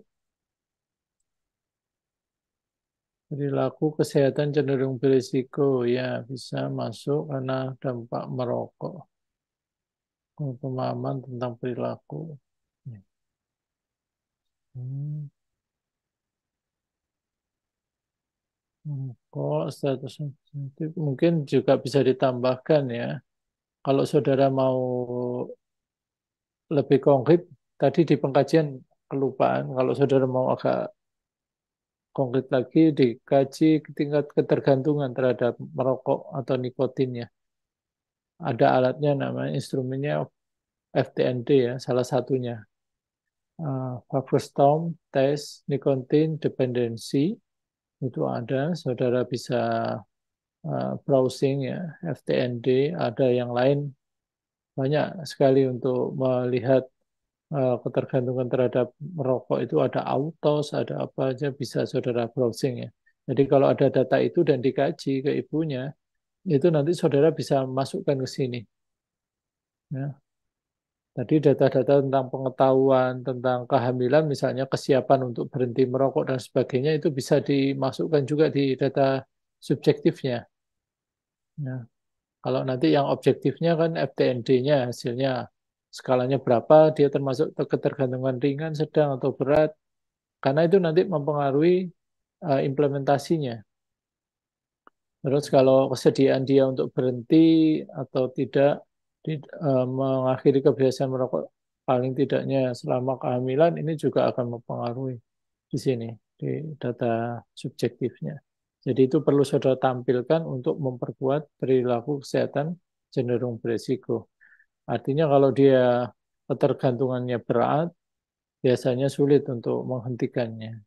Perilaku kesehatan cenderung berisiko, ya bisa masuk karena dampak merokok. Pemahaman tentang perilaku. Hmm. status sensitif mungkin juga bisa ditambahkan ya. Kalau saudara mau lebih konkret tadi di pengkajian kelupaan, kalau saudara mau agak konkret lagi, dikaji tingkat ketergantungan terhadap merokok atau nikotin ya Ada alatnya namanya, instrumennya FTND ya, salah satunya. Uh, Storm Test Nicotine Dependency, itu ada, saudara bisa uh, browsing ya, FTND, ada yang lain banyak sekali untuk melihat Eh, ketergantungan terhadap merokok itu ada autos, ada apa aja bisa saudara browsing ya. Jadi kalau ada data itu dan dikaji ke ibunya, itu nanti saudara bisa masukkan ke sini. Ya. Tadi data-data tentang pengetahuan, tentang kehamilan, misalnya kesiapan untuk berhenti merokok dan sebagainya, itu bisa dimasukkan juga di data subjektifnya. Ya. Kalau nanti yang objektifnya kan FTND-nya hasilnya skalanya berapa, dia termasuk ketergantungan ringan, sedang, atau berat, karena itu nanti mempengaruhi uh, implementasinya. Terus kalau kesediaan dia untuk berhenti atau tidak di, uh, mengakhiri kebiasaan merokok paling tidaknya selama kehamilan ini juga akan mempengaruhi di sini di data subjektifnya. Jadi itu perlu saudara tampilkan untuk memperkuat perilaku kesehatan cenderung beresiko. Artinya kalau dia ketergantungannya berat, biasanya sulit untuk menghentikannya.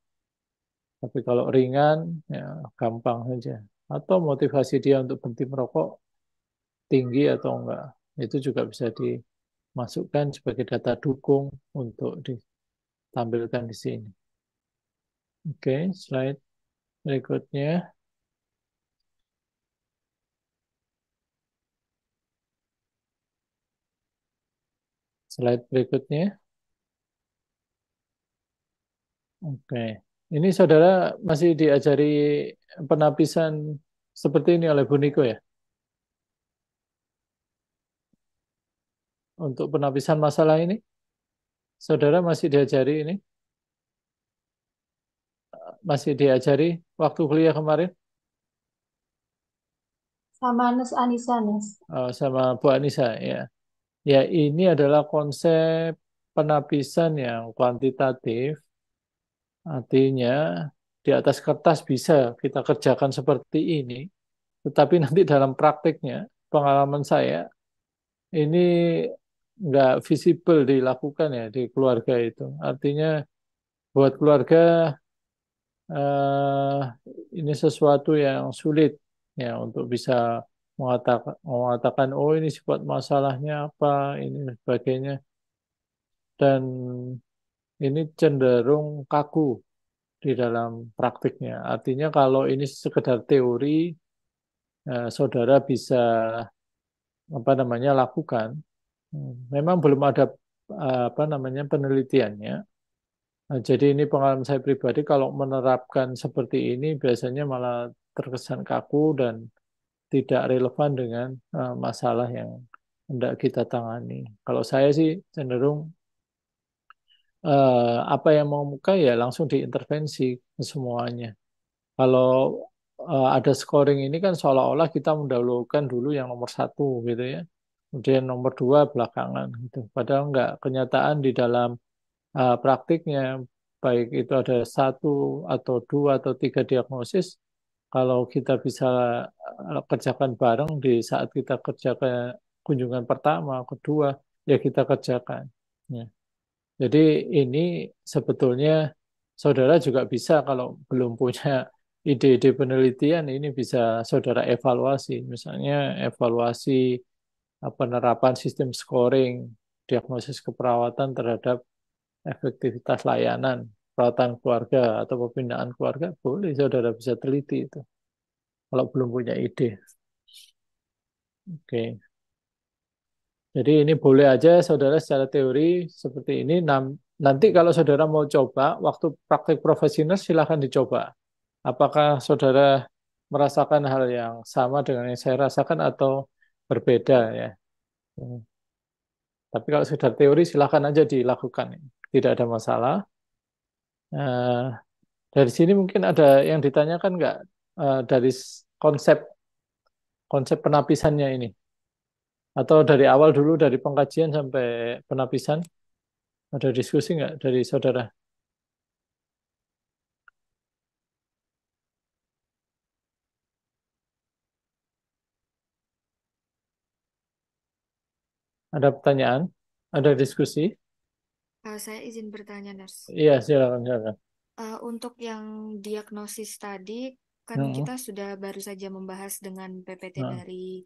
Tapi kalau ringan, ya gampang saja. Atau motivasi dia untuk berhenti merokok tinggi atau enggak. Itu juga bisa dimasukkan sebagai data dukung untuk ditampilkan di sini. Oke, okay, slide berikutnya. slide berikutnya. Oke. Ini saudara masih diajari penapisan seperti ini oleh Bu Niko ya? Untuk penapisan masalah ini? Saudara masih diajari ini? Masih diajari waktu kuliah kemarin? Sama Nus Anisa, Nus. Oh, sama Bu Anisa, ya. Ya, ini adalah konsep penapisan yang kuantitatif. Artinya, di atas kertas bisa kita kerjakan seperti ini, tetapi nanti dalam praktiknya, pengalaman saya, ini nggak visible dilakukan ya di keluarga itu. Artinya, buat keluarga, eh, ini sesuatu yang sulit ya untuk bisa mengatakan, mengatakan oh ini sifat masalahnya apa, ini sebagainya. Dan ini cenderung kaku di dalam praktiknya. Artinya kalau ini sekedar teori, eh, saudara bisa apa namanya lakukan. Memang belum ada eh, apa namanya penelitiannya. Nah, jadi ini pengalaman saya pribadi kalau menerapkan seperti ini biasanya malah terkesan kaku dan tidak relevan dengan uh, masalah yang hendak kita tangani. Kalau saya sih cenderung uh, apa yang mau muka ya langsung diintervensi semuanya. Kalau uh, ada scoring ini kan seolah-olah kita mendahulukan dulu yang nomor satu gitu ya, kemudian nomor dua belakangan gitu. Padahal enggak kenyataan di dalam uh, praktiknya baik itu ada satu atau dua atau tiga diagnosis kalau kita bisa eh, kerjakan bareng di saat kita kerjakan kunjungan pertama, kedua, ya kita kerjakan. Ya. Jadi ini sebetulnya saudara juga bisa kalau belum punya ide-ide penelitian ini bisa saudara evaluasi. Misalnya evaluasi eh, penerapan sistem scoring, diagnosis keperawatan terhadap efektivitas layanan peralatan keluarga atau pembinaan keluarga, boleh saudara bisa teliti itu. Kalau belum punya ide. Oke. Jadi ini boleh aja saudara secara teori seperti ini. Nanti kalau saudara mau coba, waktu praktik profesional silahkan dicoba. Apakah saudara merasakan hal yang sama dengan yang saya rasakan atau berbeda ya. Hmm. Tapi kalau sudah teori silahkan aja dilakukan. Tidak ada masalah. Uh, dari sini mungkin ada yang ditanyakan nggak uh, dari konsep konsep penapisannya ini? Atau dari awal dulu dari pengkajian sampai penapisan? Ada diskusi nggak dari saudara? Ada pertanyaan? Ada diskusi? Uh, saya izin bertanya, Nurse. Iya, silakan, silakan. Uh, untuk yang diagnosis tadi, kan uh-huh. kita sudah baru saja membahas dengan PPT uh-huh. Nah, dari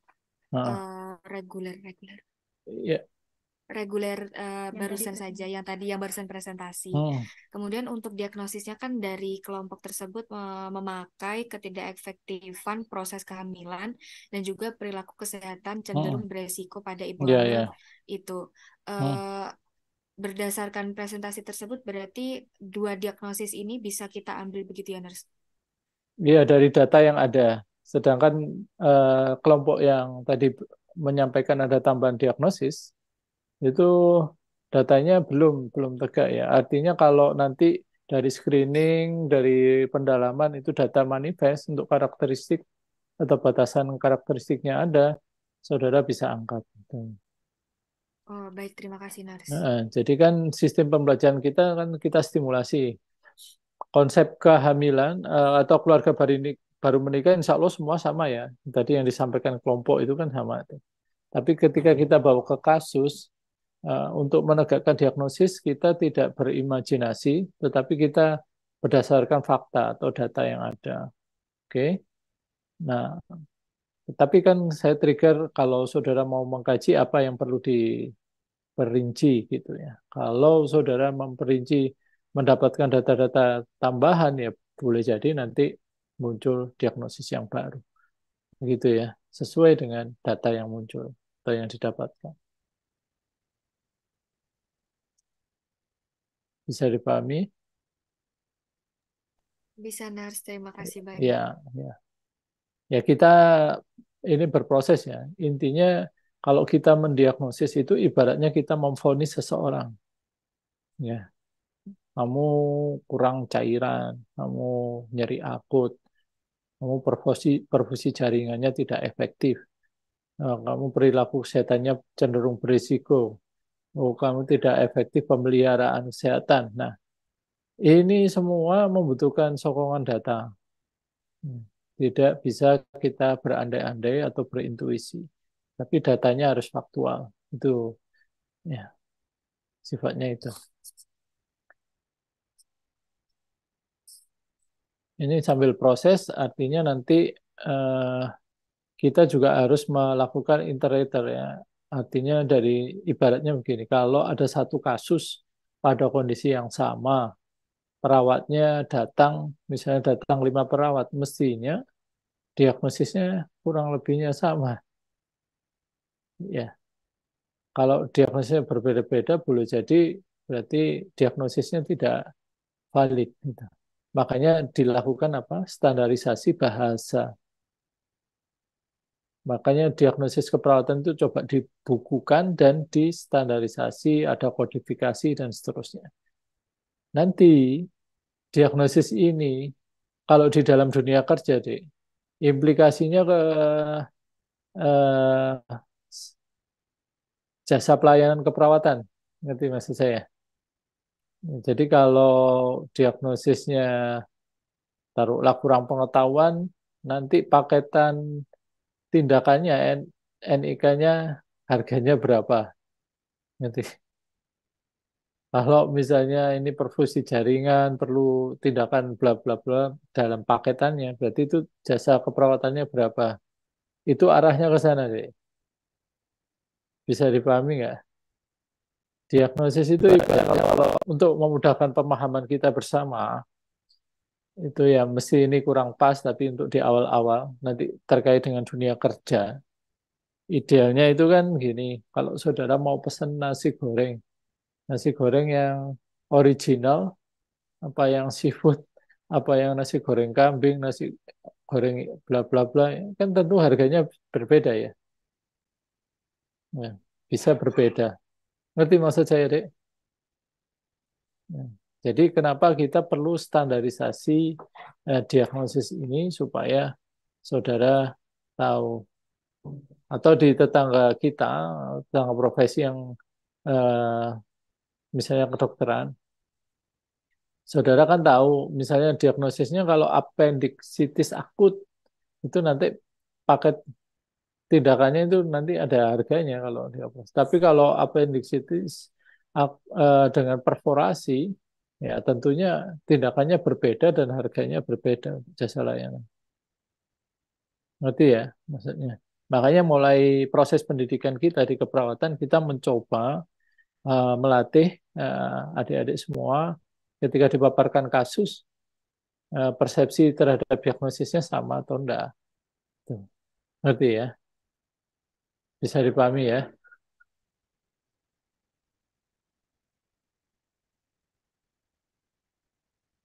Uh, reguler, reguler. Iya. Reguler uh, barusan tadi. saja, yang tadi yang barusan presentasi. Uh-huh. Kemudian untuk diagnosisnya kan dari kelompok tersebut uh, memakai ketidakefektifan proses kehamilan dan juga perilaku kesehatan cenderung uh-huh. beresiko pada ibu yeah. Iya. itu. Uh, uh-huh berdasarkan presentasi tersebut berarti dua diagnosis ini bisa kita ambil begitu ya nurse? Iya dari data yang ada. Sedangkan eh, kelompok yang tadi menyampaikan ada tambahan diagnosis itu datanya belum belum tegak ya. Artinya kalau nanti dari screening, dari pendalaman itu data manifest untuk karakteristik atau batasan karakteristiknya ada, saudara bisa angkat. Gitu. Oh, baik, terima kasih Nars. Nah, jadi kan sistem pembelajaran kita kan kita stimulasi konsep kehamilan uh, atau keluarga baru, ini baru menikah insya Allah semua sama ya. Tadi yang disampaikan kelompok itu kan sama. Tapi ketika hmm. kita bawa ke kasus uh, untuk menegakkan diagnosis kita tidak berimajinasi, tetapi kita berdasarkan fakta atau data yang ada. Oke. Okay? Nah, tapi kan saya trigger kalau saudara mau mengkaji apa yang perlu diperinci gitu ya. Kalau saudara memperinci mendapatkan data-data tambahan ya boleh jadi nanti muncul diagnosis yang baru. Gitu ya, sesuai dengan data yang muncul atau yang didapatkan. Bisa dipahami? Bisa Nars, terima kasih ya, banyak. Ya, ya ya kita ini berproses ya. Intinya kalau kita mendiagnosis itu ibaratnya kita memfonis seseorang. Ya. Kamu kurang cairan, kamu nyeri akut, kamu perfusi perfusi jaringannya tidak efektif. Eh, kamu perilaku kesehatannya cenderung berisiko. Oh, kamu tidak efektif pemeliharaan kesehatan. Nah, ini semua membutuhkan sokongan data. Hmm. Tidak bisa kita berandai-andai atau berintuisi. Tapi datanya harus faktual. Itu ya sifatnya itu. Ini sambil proses artinya nanti eh, kita juga harus melakukan iterator ya. Artinya dari ibaratnya begini, kalau ada satu kasus pada kondisi yang sama, perawatnya datang, misalnya datang lima perawat, mestinya diagnosisnya kurang lebihnya sama. Ya, kalau diagnosisnya berbeda-beda, boleh jadi berarti diagnosisnya tidak valid. Gitu. Makanya dilakukan apa? Standarisasi bahasa. Makanya diagnosis keperawatan itu coba dibukukan dan distandarisasi, ada kodifikasi, dan seterusnya. Nanti diagnosis ini kalau di dalam dunia kerja, deh, implikasinya ke eh, jasa pelayanan keperawatan, ngerti maksud saya? Jadi kalau diagnosisnya taruhlah kurang pengetahuan, nanti paketan tindakannya NIK-nya harganya berapa? Ngerti? kalau misalnya ini perfusi jaringan perlu tindakan bla bla bla dalam paketannya berarti itu jasa keperawatannya berapa itu arahnya ke sana deh. bisa dipahami nggak diagnosis itu ibarat kalau untuk memudahkan pemahaman kita bersama itu ya mesti ini kurang pas tapi untuk di awal-awal nanti terkait dengan dunia kerja idealnya itu kan gini kalau saudara mau pesan nasi goreng nasi goreng yang original, apa yang seafood, apa yang nasi goreng kambing, nasi goreng bla bla bla, kan tentu harganya berbeda ya. ya bisa berbeda. Ngerti maksud saya, Dek? Ya. Jadi kenapa kita perlu standarisasi eh, diagnosis ini supaya saudara tahu atau di tetangga kita, tetangga profesi yang eh, misalnya kedokteran, saudara kan tahu misalnya diagnosisnya kalau appendicitis akut itu nanti paket tindakannya itu nanti ada harganya kalau dioperasi. Tapi kalau appendicitis eh, dengan perforasi ya tentunya tindakannya berbeda dan harganya berbeda jasa layanan. Ngerti ya maksudnya? Makanya mulai proses pendidikan kita di keperawatan kita mencoba uh, melatih eh, adik-adik uh, semua ketika dipaparkan kasus uh, persepsi terhadap diagnosisnya sama atau enggak. Tuh. Ngerti ya? Bisa dipahami ya?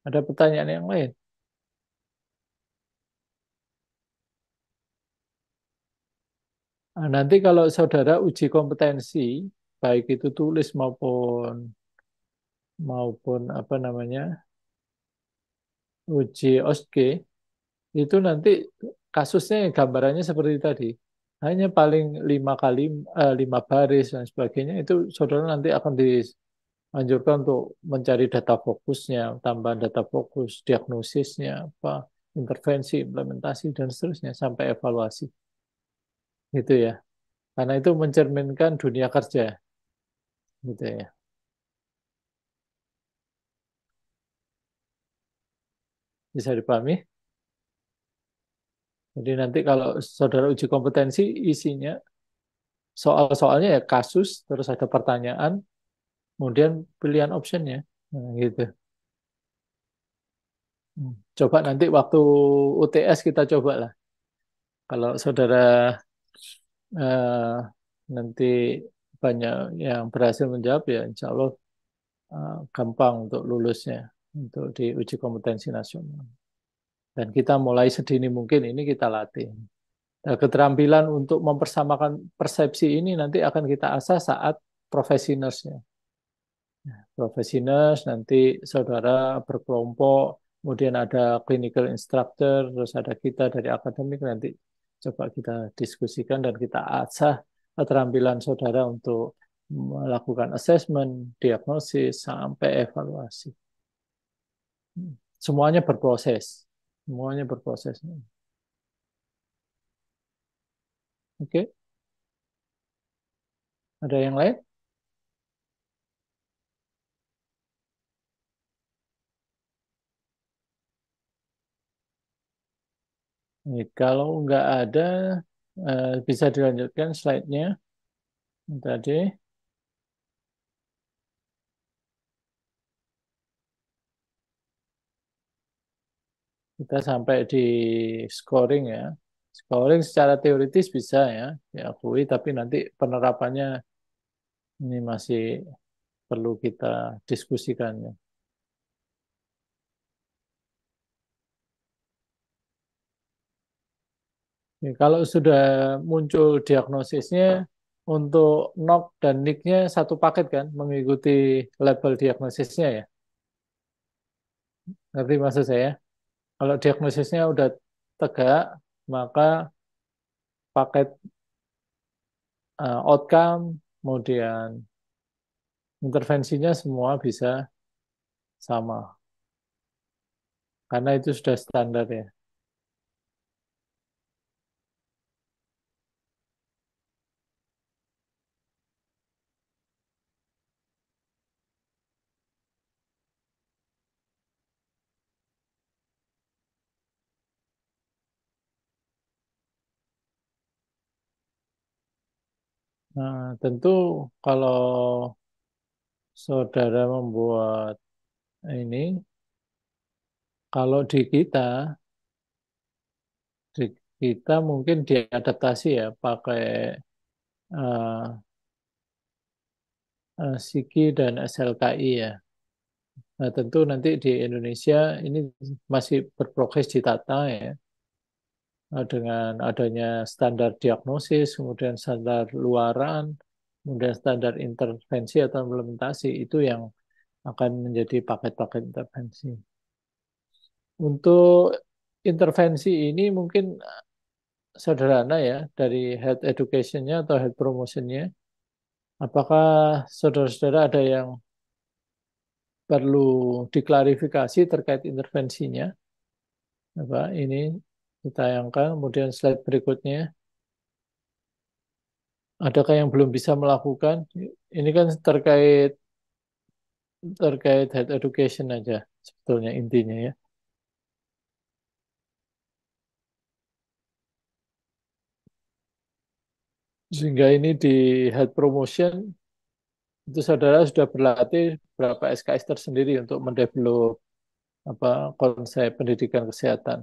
Ada pertanyaan yang lain? Nah, nanti kalau saudara uji kompetensi, baik itu tulis maupun maupun apa namanya uji OSG itu nanti kasusnya gambarannya seperti tadi hanya paling lima kali eh, lima baris dan sebagainya itu saudara nanti akan dianjurkan untuk mencari data fokusnya tambahan data fokus diagnosisnya apa intervensi implementasi dan seterusnya sampai evaluasi gitu ya karena itu mencerminkan dunia kerja gitu ya bisa dipahami jadi nanti kalau saudara uji kompetensi isinya soal-soalnya ya kasus terus ada pertanyaan kemudian pilihan optionnya nah, gitu hmm, coba nanti waktu UTS kita coba lah kalau saudara uh, nanti banyak yang berhasil menjawab ya insya Allah uh, gampang untuk lulusnya untuk di uji kompetensi nasional. Dan kita mulai sedini mungkin ini kita latih. Nah, keterampilan untuk mempersamakan persepsi ini nanti akan kita asah saat profesi nurse-nya. Ya, profesi nurse nanti saudara berkelompok kemudian ada clinical instructor, terus ada kita dari akademik nanti coba kita diskusikan dan kita asah keterampilan saudara untuk melakukan assessment, diagnosis, sampai evaluasi. Hmm. Semuanya berproses. Semuanya berproses. Oke. Okay. Ada yang lain? kalau nggak ada, uh, bisa dilanjutkan slide-nya tadi. Kita sampai di scoring ya. Scoring secara teoritis bisa ya, diakui, tapi nanti penerapannya ini masih perlu kita diskusikan ya. Ya, kalau sudah muncul diagnosisnya, untuk NOC dan NIC-nya satu paket kan, mengikuti level diagnosisnya ya. Ngerti maksud saya? Kalau diagnosisnya udah tegak, maka paket uh, outcome, kemudian intervensinya semua bisa sama. Karena itu sudah standar ya. tentu kalau saudara membuat ini, kalau di kita, di kita mungkin diadaptasi ya pakai uh, uh, Siki dan SLKI ya. Nah, tentu nanti di Indonesia ini masih berprogres ditata ya. Eh, dengan adanya standar diagnosis, kemudian standar luaran, kemudian standar intervensi atau implementasi itu yang akan menjadi paket-paket intervensi. Untuk intervensi ini mungkin eh, sederhana ya dari health education-nya atau health promotion-nya. Apakah saudara-saudara ada yang perlu diklarifikasi terkait intervensinya? Apa ini ditayangkan. Kemudian slide berikutnya. Adakah yang belum bisa melakukan? Ini kan terkait terkait health education aja sebetulnya intinya ya. Sehingga ini di health promotion itu saudara sudah berlatih berapa SKS tersendiri untuk mendevelop apa konsep pendidikan kesehatan.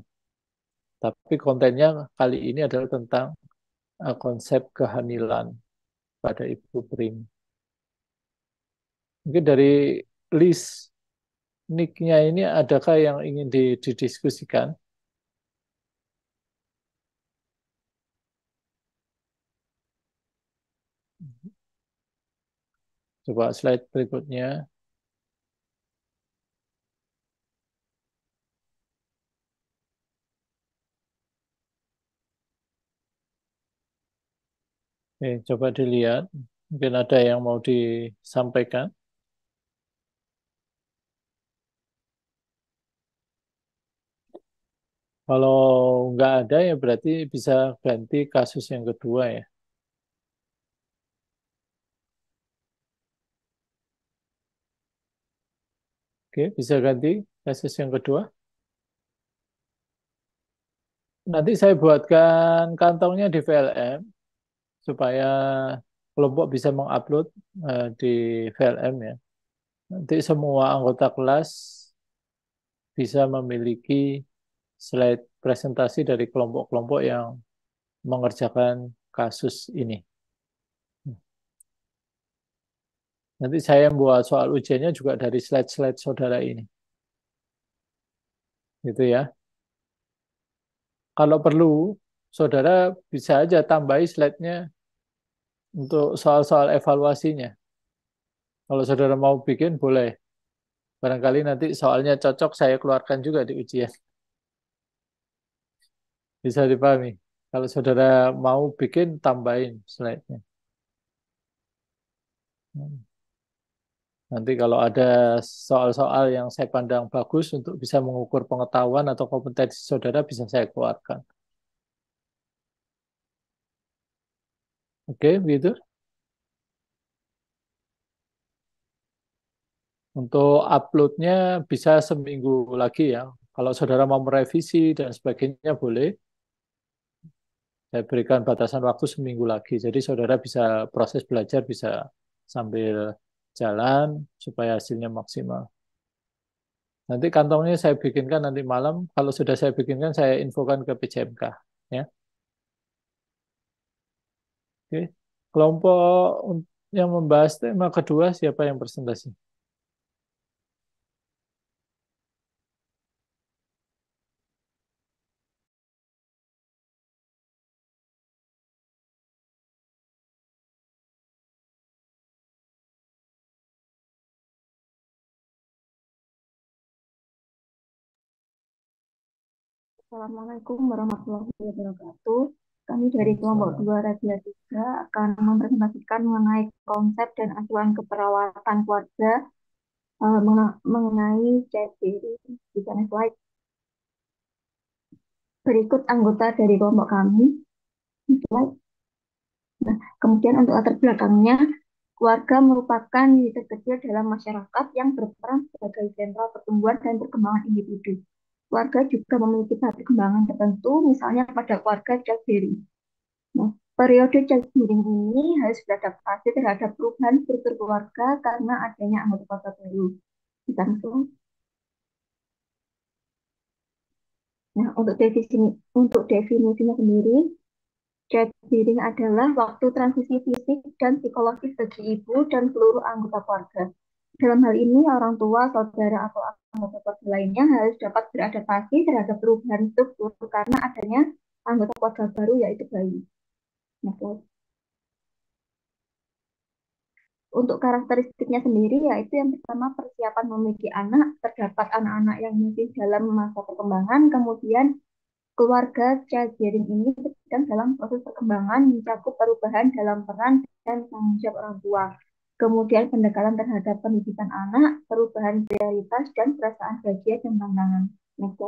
Tapi kontennya kali ini adalah tentang uh, konsep kehamilan pada ibu prim. Mungkin dari list nicknya ini adakah yang ingin didiskusikan? Coba slide berikutnya. Oke, coba dilihat. Mungkin ada yang mau disampaikan. Kalau nggak ada ya berarti bisa ganti kasus yang kedua ya. Oke, bisa ganti kasus yang kedua. Nanti saya buatkan kantongnya di VLM supaya kelompok bisa mengupload uh, di VLM ya. Nanti semua anggota kelas bisa memiliki slide presentasi dari kelompok-kelompok yang mengerjakan kasus ini. Nanti saya membuat soal ujiannya juga dari slide-slide saudara ini. Gitu ya. Kalau perlu, saudara bisa aja tambahi slide-nya untuk soal-soal evaluasinya. Kalau saudara mau bikin, boleh. Barangkali nanti soalnya cocok, saya keluarkan juga di ujian. Bisa dipahami. Kalau saudara mau bikin, tambahin slide-nya. Nanti kalau ada soal-soal yang saya pandang bagus untuk bisa mengukur pengetahuan atau kompetensi saudara, bisa saya keluarkan. Oke, begitu. Untuk uploadnya bisa seminggu lagi ya. Kalau saudara mau merevisi dan sebagainya boleh. Saya berikan batasan waktu seminggu lagi. Jadi saudara bisa proses belajar bisa sambil jalan supaya hasilnya maksimal. Nanti kantongnya saya bikinkan nanti malam. Kalau sudah saya bikinkan, saya infokan ke PCMK, Ya. Oke. Kelompok yang membahas tema kedua siapa yang presentasi? Assalamualaikum warahmatullahi wabarakatuh. Kami dari kelompok 2 Radia 3 akan mempresentasikan mengenai konsep dan asuhan keperawatan keluarga uh, mengenai di sana slide. Berikut anggota dari kelompok kami. Nah, kemudian untuk latar belakangnya, keluarga merupakan unit kecil dalam masyarakat yang berperan sebagai sentral pertumbuhan dan perkembangan individu keluarga juga memiliki tahap perkembangan tertentu, misalnya pada keluarga childbearing. Nah, periode childbearing ini harus beradaptasi terhadap perubahan struktur keluarga karena adanya anggota keluarga baru. Kita langsung. Nah, untuk definisi untuk definisinya sendiri, childbearing adalah waktu transisi fisik dan psikologis bagi ibu dan seluruh anggota keluarga. Dalam hal ini, orang tua, saudara, atau anggota keluarga lainnya harus dapat beradaptasi terhadap perubahan struktur karena adanya anggota keluarga baru yaitu bayi. Nah, untuk karakteristiknya sendiri yaitu yang pertama persiapan memiliki anak, terdapat anak-anak yang masih dalam masa perkembangan, kemudian keluarga caring ini sedang dalam proses perkembangan mencakup perubahan dalam peran dan tanggung jawab orang tua kemudian pendekatan terhadap pendidikan anak, perubahan prioritas, dan perasaan bahagia dan tantangan. Next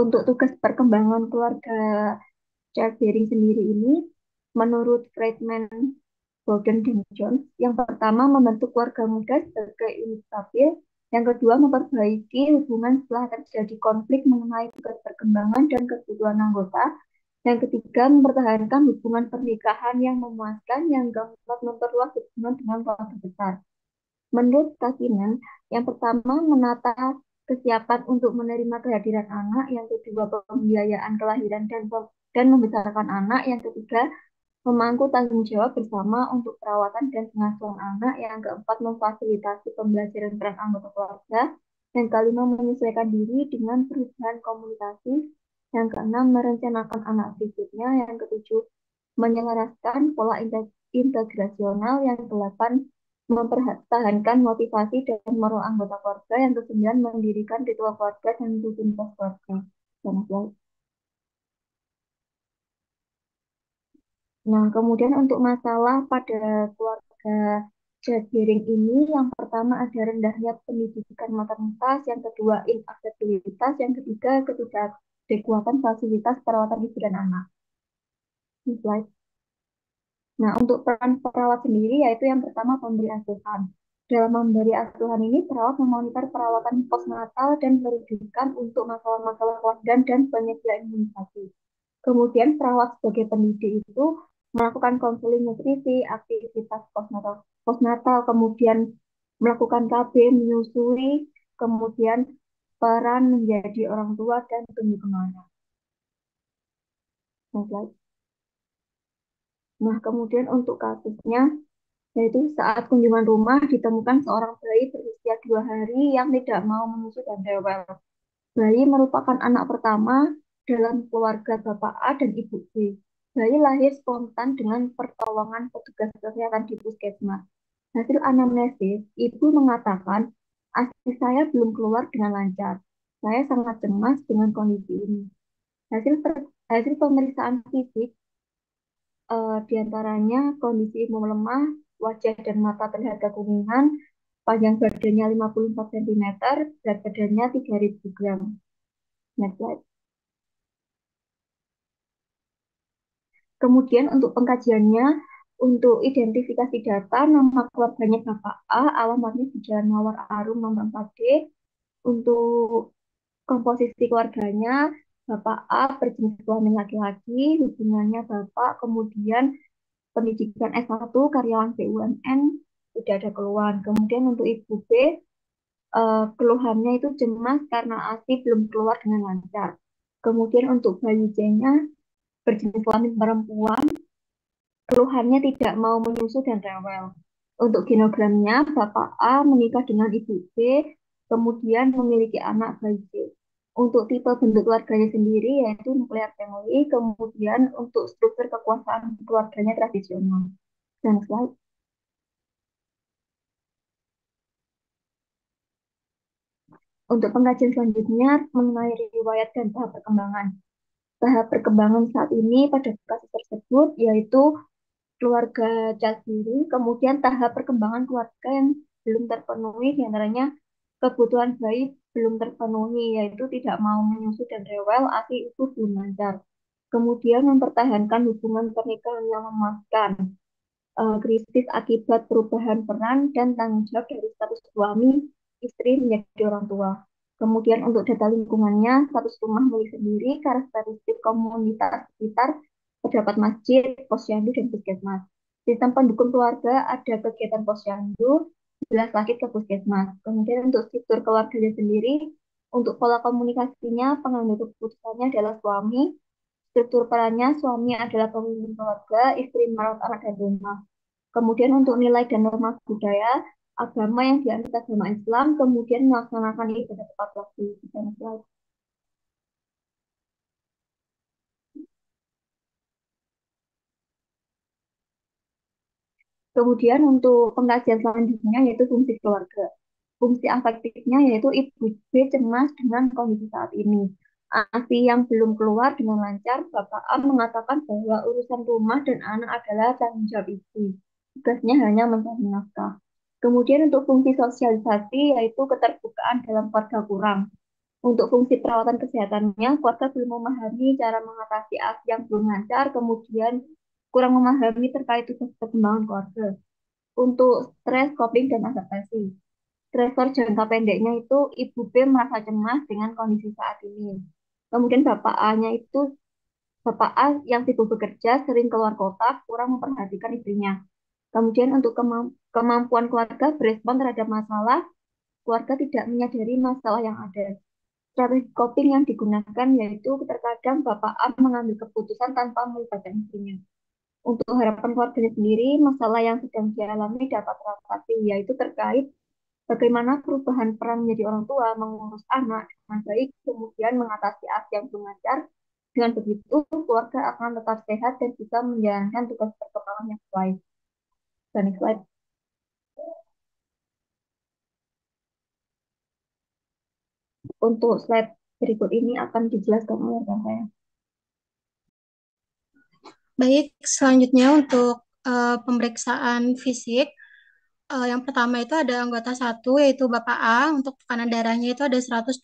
Untuk tugas perkembangan keluarga bearing sendiri ini, menurut Friedman, Bowden, dan Jones, yang pertama membentuk keluarga muda sebagai unit yang kedua, memperbaiki hubungan setelah terjadi konflik mengenai tugas perkembangan dan kebutuhan anggota. Yang ketiga, mempertahankan hubungan pernikahan yang memuaskan yang keempat memperluas hubungan dengan keluarga besar. Menurut Kakinan, yang pertama menata kesiapan untuk menerima kehadiran anak, yang kedua pembiayaan kelahiran dan dan membesarkan anak, yang ketiga memangku tanggung jawab bersama untuk perawatan dan pengasuhan anak. Yang keempat, memfasilitasi pembelajaran peran anggota keluarga. Yang kelima, menyesuaikan diri dengan perubahan komunikasi. Yang keenam, merencanakan anak fisiknya, Yang ketujuh, menyelaraskan pola integrasional. Yang delapan, mempertahankan motivasi dan moral anggota keluarga. Yang kesembilan, mendirikan ritual keluarga dan rutinitas keluarga. Selamat Nah, kemudian untuk masalah pada keluarga Jadiring ini yang pertama ada rendahnya pendidikan maternitas, yang kedua inaksesibilitas, yang ketiga ketidakadekuatan fasilitas perawatan ibu dan anak. Slide. Nah, untuk peran perawat sendiri yaitu yang pertama pemberi asuhan. Dalam memberi asuhan ini, perawat memonitor perawatan postnatal dan perujukan untuk masalah-masalah kelahiran dan penyedia imunisasi. Kemudian perawat sebagai pendidik itu melakukan konseling nutrisi, aktivitas postnatal, postnatal kemudian melakukan KB, menyusui, kemudian peran menjadi orang tua dan tumbuh kemana. Nah, kemudian untuk kasusnya, yaitu saat kunjungan rumah ditemukan seorang bayi berusia dua hari yang tidak mau menyusui dan rewel. Bayi merupakan anak pertama dalam keluarga Bapak A dan Ibu B. Bayi lahir spontan dengan pertolongan petugas kesehatan di puskesmas. Hasil anamnesis, ibu mengatakan, ASI saya belum keluar dengan lancar. Saya sangat cemas dengan kondisi ini. Hasil, per, hasil pemeriksaan fisik, uh, eh, diantaranya kondisi ibu lemah, wajah dan mata terlihat kekuningan, panjang badannya 54 cm, berat badannya 3000 gram. Next slide. Kemudian untuk pengkajiannya, untuk identifikasi data, nama keluarganya Bapak A, alamatnya di Jalan Mawar Arum, nomor 4D. Untuk komposisi keluarganya, Bapak A berjenis kelamin laki-laki, hubungannya Bapak, kemudian pendidikan S1, karyawan BUMN, tidak ada keluhan. Kemudian untuk Ibu B, uh, keluhannya itu cemas karena ASI belum keluar dengan lancar. Kemudian untuk bayi C-nya, berjenis kelamin perempuan, keluhannya tidak mau menyusu dan rewel. Untuk genogramnya, Bapak A menikah dengan Ibu B, kemudian memiliki anak bayi B. Untuk tipe bentuk keluarganya sendiri, yaitu nuklear family, kemudian untuk struktur kekuasaan keluarganya tradisional. Dan slide. Untuk pengkajian selanjutnya mengenai riwayat dan tahap perkembangan tahap perkembangan saat ini pada kasus tersebut yaitu keluarga Childbearing, kemudian tahap perkembangan keluarga yang belum terpenuhi diantaranya kebutuhan bayi belum terpenuhi yaitu tidak mau menyusui dan rewel, ASI itu belum lancar. Kemudian mempertahankan hubungan pernikahan yang memaskan uh, e, krisis akibat perubahan peran dan tanggung jawab dari status suami, istri menjadi orang tua. Kemudian untuk data lingkungannya, status rumah milik sendiri, karakteristik komunitas sekitar, terdapat masjid, posyandu, dan puskesmas. Sistem pendukung keluarga ada kegiatan posyandu, jelas sakit ke puskesmas. Kemudian untuk struktur keluarganya sendiri, untuk pola komunikasinya, pengambil keputusannya adalah suami, struktur perannya suami adalah pemimpin keluarga, istri merawat anak dan rumah. Kemudian untuk nilai dan norma budaya, agama yang dianut agama Islam kemudian melaksanakan ibadah tepat waktu dan Kemudian untuk pengkajian selanjutnya yaitu fungsi keluarga. Fungsi afektifnya yaitu ibu B cemas dengan kondisi saat ini. ASI yang belum keluar dengan lancar, Bapak A mengatakan bahwa urusan rumah dan anak adalah tanggung jawab ibu. Tugasnya hanya mencari nafkah. Kemudian untuk fungsi sosialisasi yaitu keterbukaan dalam keluarga kurang. Untuk fungsi perawatan kesehatannya, keluarga belum memahami cara mengatasi ASI yang belum lancar, kemudian kurang memahami terkait tugas perkembangan keluarga. Untuk stres, coping, dan adaptasi. Stresor jangka pendeknya itu ibu B merasa cemas dengan kondisi saat ini. Kemudian bapak A-nya itu bapak A yang sibuk bekerja, sering keluar kota, kurang memperhatikan istrinya. Kemudian untuk Kemampuan keluarga berespon terhadap masalah, keluarga tidak menyadari masalah yang ada. Strategi coping yang digunakan yaitu terkadang Bapak A mengambil keputusan tanpa melibatkan istrinya. Untuk harapan keluarga sendiri, masalah yang sedang dialami dapat teratasi, yaitu terkait bagaimana perubahan peran menjadi orang tua, mengurus anak dengan baik, kemudian mengatasi aksi yang belum dengan begitu, keluarga akan tetap sehat dan bisa menjalankan tugas perkembangan yang baik. Dan slide. untuk slide berikut ini akan dijelaskan oleh Rafael. Baik, selanjutnya untuk uh, pemeriksaan fisik. Uh, yang pertama itu ada anggota satu yaitu Bapak A. Untuk tekanan darahnya itu ada 120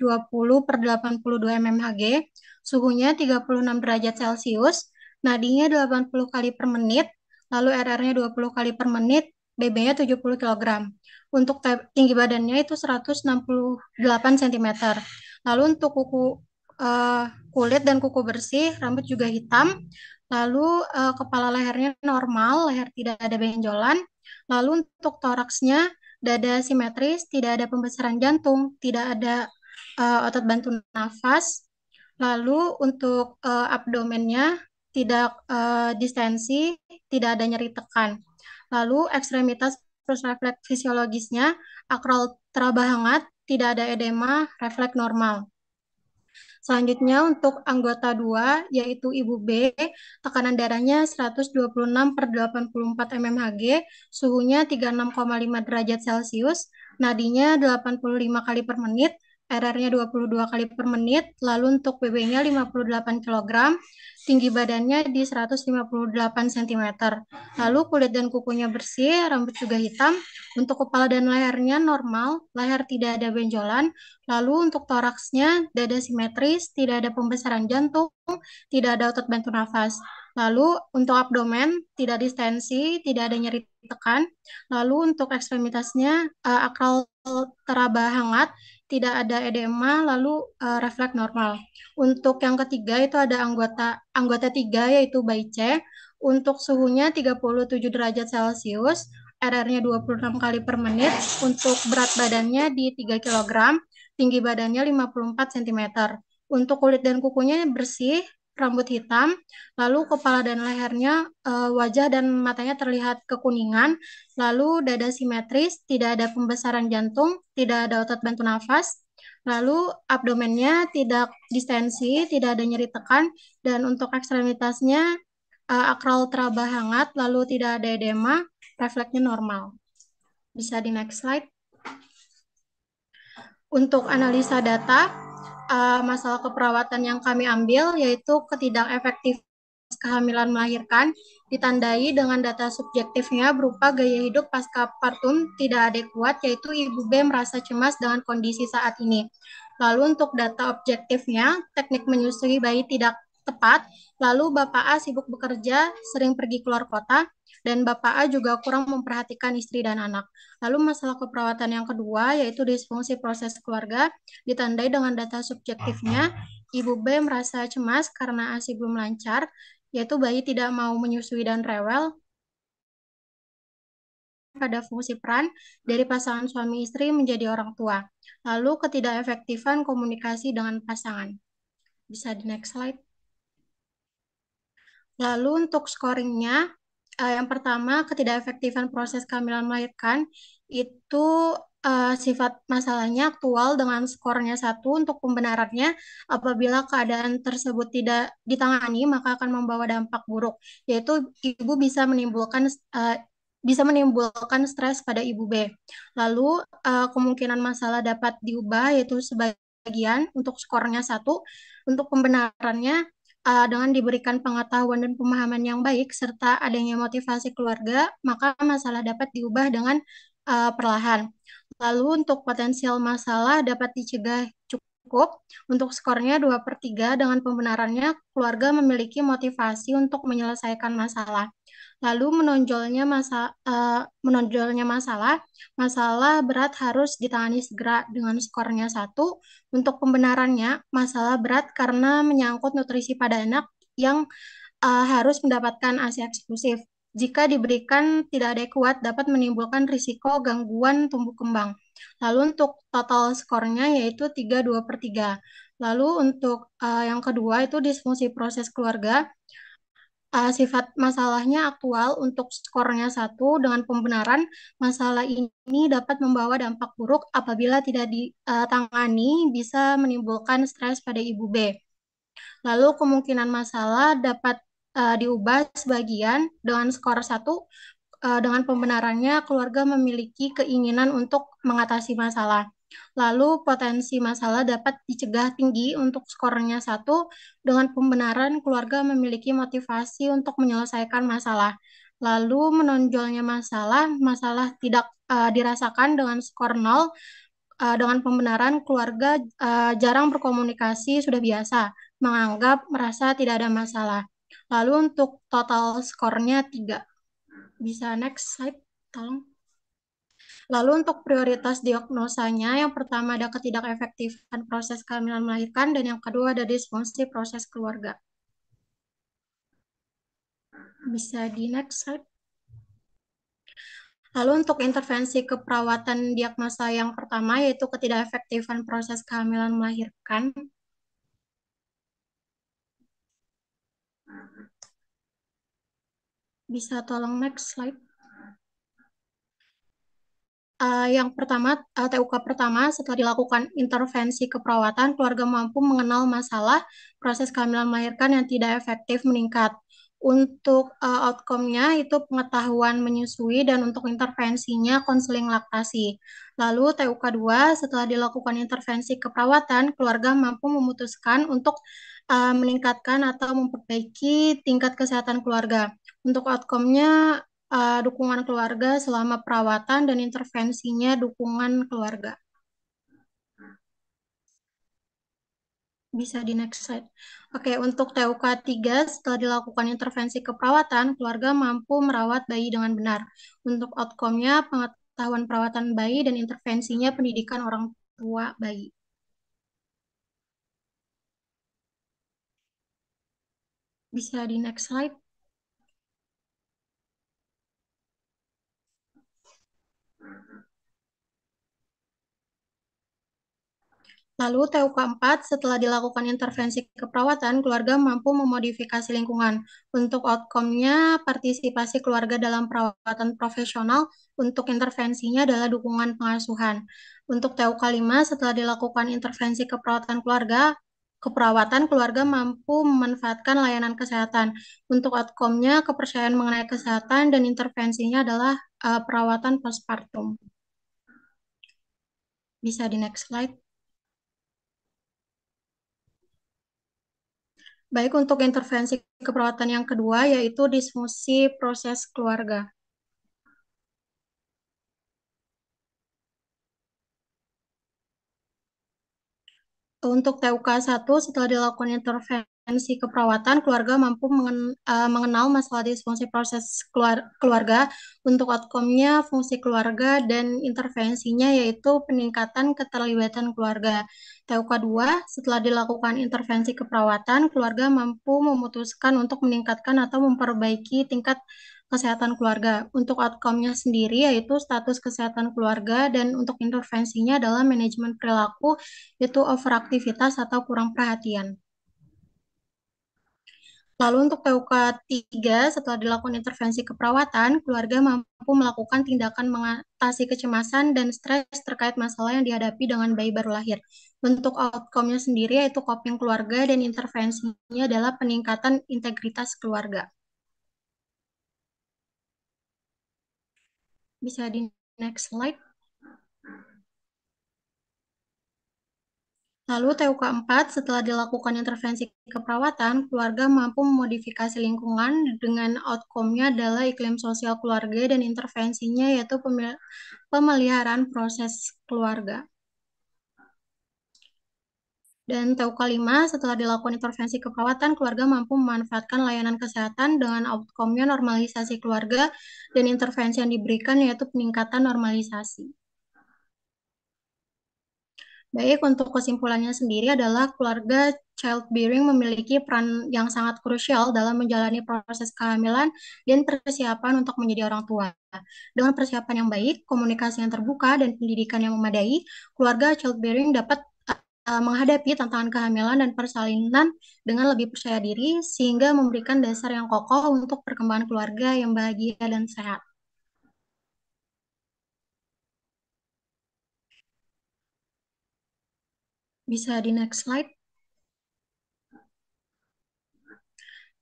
per 82 mmHg. Suhunya 36 derajat Celcius. Nadinya 80 kali per menit. Lalu RR-nya 20 kali per menit BB-nya 70 kg. Untuk tinggi badannya itu 168 cm. Lalu untuk kuku uh, kulit dan kuku bersih, rambut juga hitam. Lalu uh, kepala lehernya normal, leher tidak ada benjolan. Lalu untuk toraksnya dada simetris, tidak ada pembesaran jantung, tidak ada uh, otot bantu nafas. Lalu untuk uh, abdomennya tidak uh, distensi, tidak ada nyeri tekan. Lalu ekstremitas plus refleks fisiologisnya, akral teraba hangat, tidak ada edema, refleks normal. Selanjutnya untuk anggota 2 yaitu ibu B, tekanan darahnya 126 per 84 mmHg, suhunya 36,5 derajat Celcius, nadinya 85 kali per menit, RR-nya 22 kali per menit, lalu untuk BB-nya 58 kg, tinggi badannya di 158 cm. Lalu kulit dan kukunya bersih, rambut juga hitam, untuk kepala dan lehernya normal, leher tidak ada benjolan, lalu untuk toraksnya dada simetris, tidak ada pembesaran jantung, tidak ada otot bantu nafas. Lalu untuk abdomen tidak distensi, tidak ada nyeri tekan. Lalu untuk ekstremitasnya uh, akral teraba hangat, tidak ada edema, lalu uh, refleks normal. Untuk yang ketiga itu ada anggota anggota tiga yaitu bayi C. Untuk suhunya 37 derajat Celcius, RR-nya 26 kali per menit, untuk berat badannya di 3 kg, tinggi badannya 54 cm. Untuk kulit dan kukunya bersih, rambut hitam, lalu kepala dan lehernya, uh, wajah dan matanya terlihat kekuningan, lalu dada simetris, tidak ada pembesaran jantung, tidak ada otot bantu nafas, lalu abdomennya tidak distensi, tidak ada nyeri tekan, dan untuk ekstremitasnya uh, akral teraba hangat, lalu tidak ada edema, refleksnya normal. Bisa di next slide. Untuk analisa data, uh, masalah keperawatan yang kami ambil yaitu ketidak efektif kehamilan melahirkan ditandai dengan data subjektifnya berupa gaya hidup pasca partum tidak adekuat yaitu ibu B merasa cemas dengan kondisi saat ini. Lalu untuk data objektifnya, teknik menyusui bayi tidak tepat, lalu Bapak A sibuk bekerja, sering pergi keluar kota, dan Bapak A juga kurang memperhatikan istri dan anak. Lalu masalah keperawatan yang kedua yaitu disfungsi proses keluarga ditandai dengan data subjektifnya. Ibu B merasa cemas karena ASI belum lancar, yaitu bayi tidak mau menyusui dan rewel pada fungsi peran dari pasangan suami istri menjadi orang tua. Lalu ketidakefektifan komunikasi dengan pasangan. Bisa di next slide. Lalu untuk scoringnya, uh, yang pertama ketidakefektifan proses kehamilan melahirkan itu uh, sifat masalahnya aktual dengan skornya satu untuk pembenarannya apabila keadaan tersebut tidak ditangani maka akan membawa dampak buruk yaitu ibu bisa menimbulkan uh, bisa menimbulkan stres pada ibu B. Lalu uh, kemungkinan masalah dapat diubah yaitu sebagian untuk skornya satu, untuk pembenarannya uh, dengan diberikan pengetahuan dan pemahaman yang baik serta adanya motivasi keluarga, maka masalah dapat diubah dengan uh, perlahan. Lalu untuk potensial masalah dapat dicegah cukup. Untuk skornya 2 per 3 dengan pembenarannya, keluarga memiliki motivasi untuk menyelesaikan masalah. Lalu menonjolnya masa uh, menonjolnya masalah, masalah berat harus ditangani segera dengan skornya satu. Untuk pembenarannya, masalah berat karena menyangkut nutrisi pada anak yang uh, harus mendapatkan ASI eksklusif. Jika diberikan tidak adekuat dapat menimbulkan risiko gangguan tumbuh kembang. Lalu untuk total skornya yaitu 3 dua per tiga Lalu untuk uh, yang kedua itu disfungsi proses keluarga uh, sifat masalahnya aktual untuk skornya satu dengan pembenaran masalah ini dapat membawa dampak buruk apabila tidak ditangani bisa menimbulkan stres pada ibu B. Lalu kemungkinan masalah dapat uh, diubah sebagian dengan skor satu uh, dengan pembenarannya keluarga memiliki keinginan untuk mengatasi masalah. Lalu potensi masalah dapat dicegah tinggi untuk skornya satu dengan pembenaran keluarga memiliki motivasi untuk menyelesaikan masalah. Lalu menonjolnya masalah, masalah tidak uh, dirasakan dengan skor nol uh, dengan pembenaran keluarga uh, jarang berkomunikasi sudah biasa, menganggap merasa tidak ada masalah. Lalu untuk total skornya tiga. Bisa next slide, tolong. Lalu untuk prioritas diagnosanya, yang pertama ada ketidakefektifan proses kehamilan melahirkan, dan yang kedua ada disfungsi proses keluarga. Bisa di next slide. Lalu untuk intervensi keperawatan diagnosa yang pertama yaitu ketidakefektifan proses kehamilan melahirkan. Bisa tolong next slide. Uh, yang pertama, uh, eh, TUK pertama setelah dilakukan intervensi keperawatan, keluarga mampu mengenal masalah proses kehamilan melahirkan yang tidak efektif meningkat. Untuk uh, outcome-nya itu pengetahuan menyusui dan untuk intervensinya konseling laktasi. Lalu TUK 2 setelah dilakukan intervensi keperawatan, keluarga mampu memutuskan untuk uh, meningkatkan atau memperbaiki tingkat kesehatan keluarga. Untuk outcome-nya uh, dukungan keluarga selama perawatan dan intervensinya dukungan keluarga. Bisa di next slide. Oke, untuk TUK 3 setelah dilakukan intervensi keperawatan, keluarga mampu merawat bayi dengan benar. Untuk outcome-nya, pengetahuan perawatan bayi dan intervensinya pendidikan orang tua bayi. Bisa di next slide. Lalu TU keempat, setelah dilakukan intervensi keperawatan, keluarga mampu memodifikasi lingkungan. Untuk outcome-nya, partisipasi keluarga dalam perawatan profesional untuk intervensinya adalah dukungan pengasuhan. Untuk TU lima, setelah dilakukan intervensi keperawatan keluarga, keperawatan keluarga mampu memanfaatkan layanan kesehatan. Untuk outcome-nya, kepercayaan mengenai kesehatan dan intervensinya adalah uh, perawatan postpartum. Bisa di next slide. Baik untuk intervensi keperawatan yang kedua yaitu disfungsi proses keluarga. Untuk TUK 1 setelah dilakukan intervensi dimensi keperawatan keluarga mampu mengen, uh, mengenal masalah disfungsi proses keluar, keluarga untuk outcome-nya fungsi keluarga dan intervensinya yaitu peningkatan keterlibatan keluarga. TUK 2 setelah dilakukan intervensi keperawatan keluarga mampu memutuskan untuk meningkatkan atau memperbaiki tingkat kesehatan keluarga. Untuk outcome-nya sendiri yaitu status kesehatan keluarga dan untuk intervensinya adalah manajemen perilaku yaitu overaktivitas atau kurang perhatian. Lalu untuk PUK 3, setelah dilakukan intervensi keperawatan, keluarga mampu melakukan tindakan mengatasi kecemasan dan stres terkait masalah yang dihadapi dengan bayi baru lahir. Untuk outcome-nya sendiri yaitu coping keluarga dan intervensinya adalah peningkatan integritas keluarga. Bisa di next slide. Lalu TUK 4 setelah dilakukan intervensi keperawatan, keluarga mampu memodifikasi lingkungan dengan outcome-nya adalah iklim sosial keluarga dan intervensinya yaitu pemeliharaan proses keluarga. Dan TUK 5, setelah dilakukan intervensi keperawatan, keluarga mampu memanfaatkan layanan kesehatan dengan outcome-nya normalisasi keluarga dan intervensi yang diberikan yaitu peningkatan normalisasi. Baik, untuk kesimpulannya sendiri adalah keluarga childbearing memiliki peran yang sangat krusial dalam menjalani proses kehamilan dan persiapan untuk menjadi orang tua. Dengan persiapan yang baik, komunikasi yang terbuka, dan pendidikan yang memadai, keluarga childbearing dapat uh, menghadapi tantangan kehamilan dan persalinan dengan lebih percaya diri, sehingga memberikan dasar yang kokoh untuk perkembangan keluarga yang bahagia dan sehat. Bisa di next slide.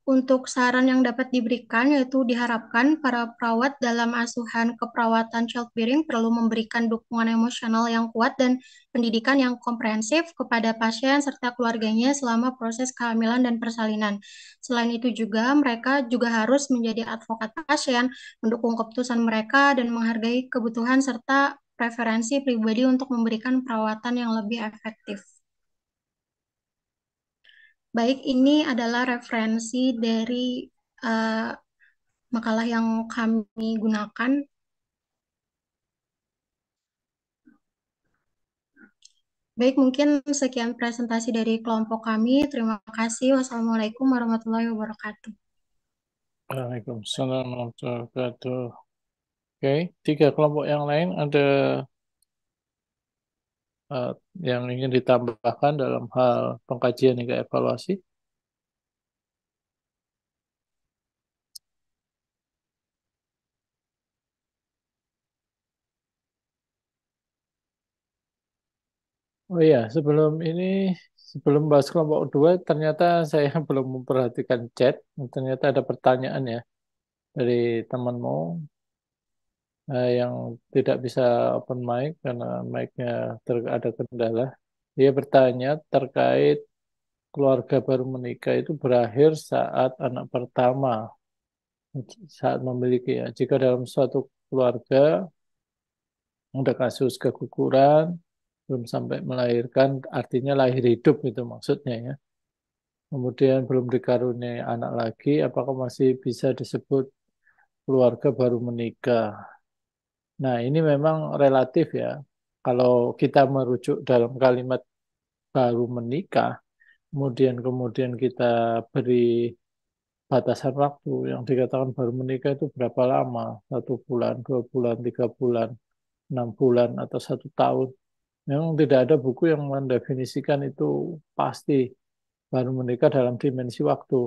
Untuk saran yang dapat diberikan yaitu diharapkan para perawat dalam asuhan keperawatan childbearing perlu memberikan dukungan emosional yang kuat dan pendidikan yang komprehensif kepada pasien serta keluarganya selama proses kehamilan dan persalinan. Selain itu juga mereka juga harus menjadi advokat pasien, mendukung keputusan mereka dan menghargai kebutuhan serta preferensi pribadi untuk memberikan perawatan yang lebih efektif. Baik, ini adalah referensi dari uh, makalah yang kami gunakan. Baik, mungkin sekian presentasi dari kelompok kami. Terima kasih. Wassalamualaikum warahmatullahi wabarakatuh. Waalaikumsalam warahmatullahi wabarakatuh. Oke, okay. tiga kelompok yang lain ada Eh, yang ingin ditambahkan dalam hal pengkajian hingga evaluasi? Oh iya, sebelum ini, sebelum bahas kelompok dua, ternyata saya belum memperhatikan chat. Ternyata ada pertanyaan ya dari temanmu uh, yang tidak bisa open mic karena mic-nya ada kendala. Dia bertanya terkait keluarga baru menikah itu berakhir saat anak pertama saat memiliki ya. Jika dalam suatu keluarga ada kasus keguguran belum sampai melahirkan artinya lahir hidup itu maksudnya ya. Kemudian belum dikaruniai anak lagi apakah masih bisa disebut keluarga baru menikah? Nah, ini memang relatif ya. Kalau kita merujuk dalam kalimat baru menikah, kemudian kemudian kita beri batasan waktu yang dikatakan baru menikah itu berapa lama? Satu bulan, dua bulan, tiga bulan, enam bulan, atau satu tahun. Memang tidak ada buku yang mendefinisikan itu pasti baru menikah dalam dimensi waktu.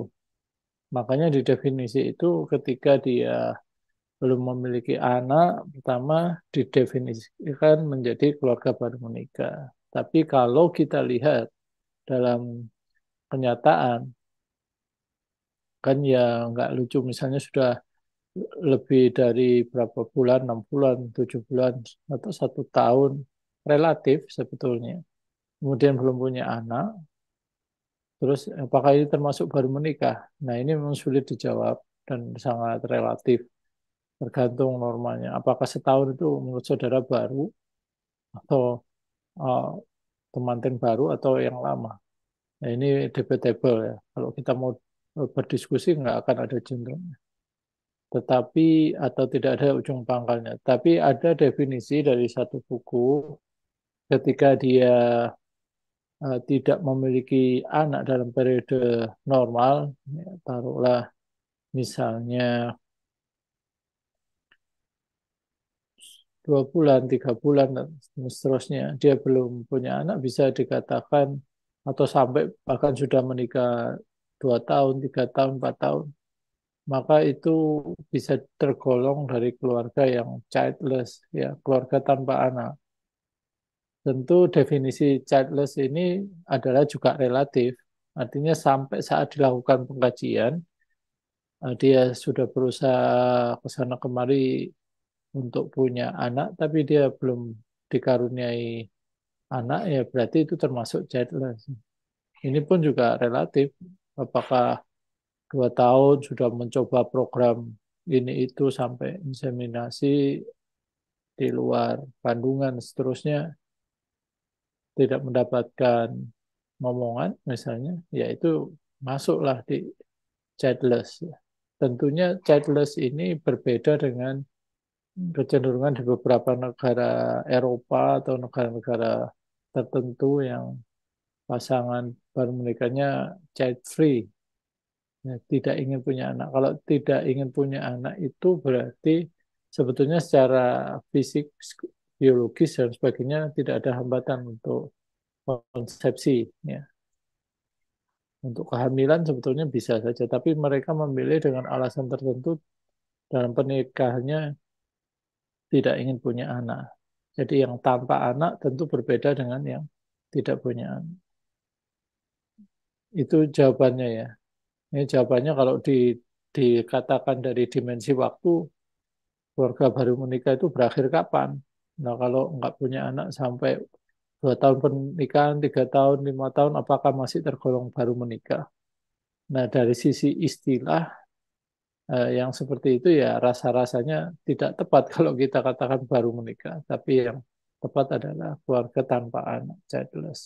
Makanya di definisi itu ketika dia belum memiliki anak, pertama didefinisikan menjadi keluarga baru menikah. Tapi kalau kita lihat dalam kenyataan, kan ya nggak lucu misalnya sudah lebih dari berapa bulan, enam bulan, tujuh bulan, atau satu tahun relatif sebetulnya. Kemudian belum punya anak, terus apakah ini termasuk baru menikah? Nah ini memang sulit dijawab dan sangat relatif Tergantung normalnya. Apakah setahun itu menurut saudara baru atau uh, eh, temanten baru atau yang lama. Nah, ini debatable ya. Kalau kita mau eh, berdiskusi nggak akan ada cenderungnya. Tetapi atau tidak ada ujung pangkalnya. Tapi ada definisi dari satu buku ketika dia uh, tidak memiliki anak dalam periode normal, ya, taruhlah misalnya dua bulan, tiga bulan, dan seterusnya. Dia belum punya anak, bisa dikatakan, atau sampai bahkan sudah menikah dua tahun, tiga tahun, empat tahun. Maka itu bisa tergolong dari keluarga yang childless, ya keluarga tanpa anak. Tentu definisi childless ini adalah juga relatif. Artinya sampai saat dilakukan pengkajian, eh, dia sudah berusaha ke sana kemari untuk punya anak tapi dia belum dikaruniai anak ya berarti itu termasuk childless. Ini pun juga relatif. Apakah dua tahun sudah mencoba program ini itu sampai inseminasi di luar kandungan seterusnya tidak mendapatkan momongan misalnya yaitu masuklah di childless tentunya childless ini berbeda dengan Hmm. kecenderungan di beberapa negara Eropa atau negara-negara tertentu yang pasangan baru menikahnya child free ya, tidak ingin punya anak kalau tidak ingin punya anak itu berarti sebetulnya secara fisik biologis dan sebagainya tidak ada hambatan untuk konsepsi ya untuk kehamilan sebetulnya bisa saja tapi mereka memilih dengan alasan tertentu dalam pernikahannya tidak ingin punya anak. Jadi yang tanpa anak tentu berbeda dengan yang tidak punya anak. Itu jawabannya ya. Ini jawabannya kalau di, dikatakan dari dimensi waktu, keluarga baru menikah itu berakhir kapan? Nah kalau nggak punya anak sampai dua tahun pernikahan, tiga tahun, lima tahun, apakah masih tergolong baru menikah? Nah dari sisi istilah eh, yang seperti itu ya rasa-rasanya tidak tepat kalau kita katakan baru menikah, tapi yang tepat adalah keluarga tanpa anak, childless.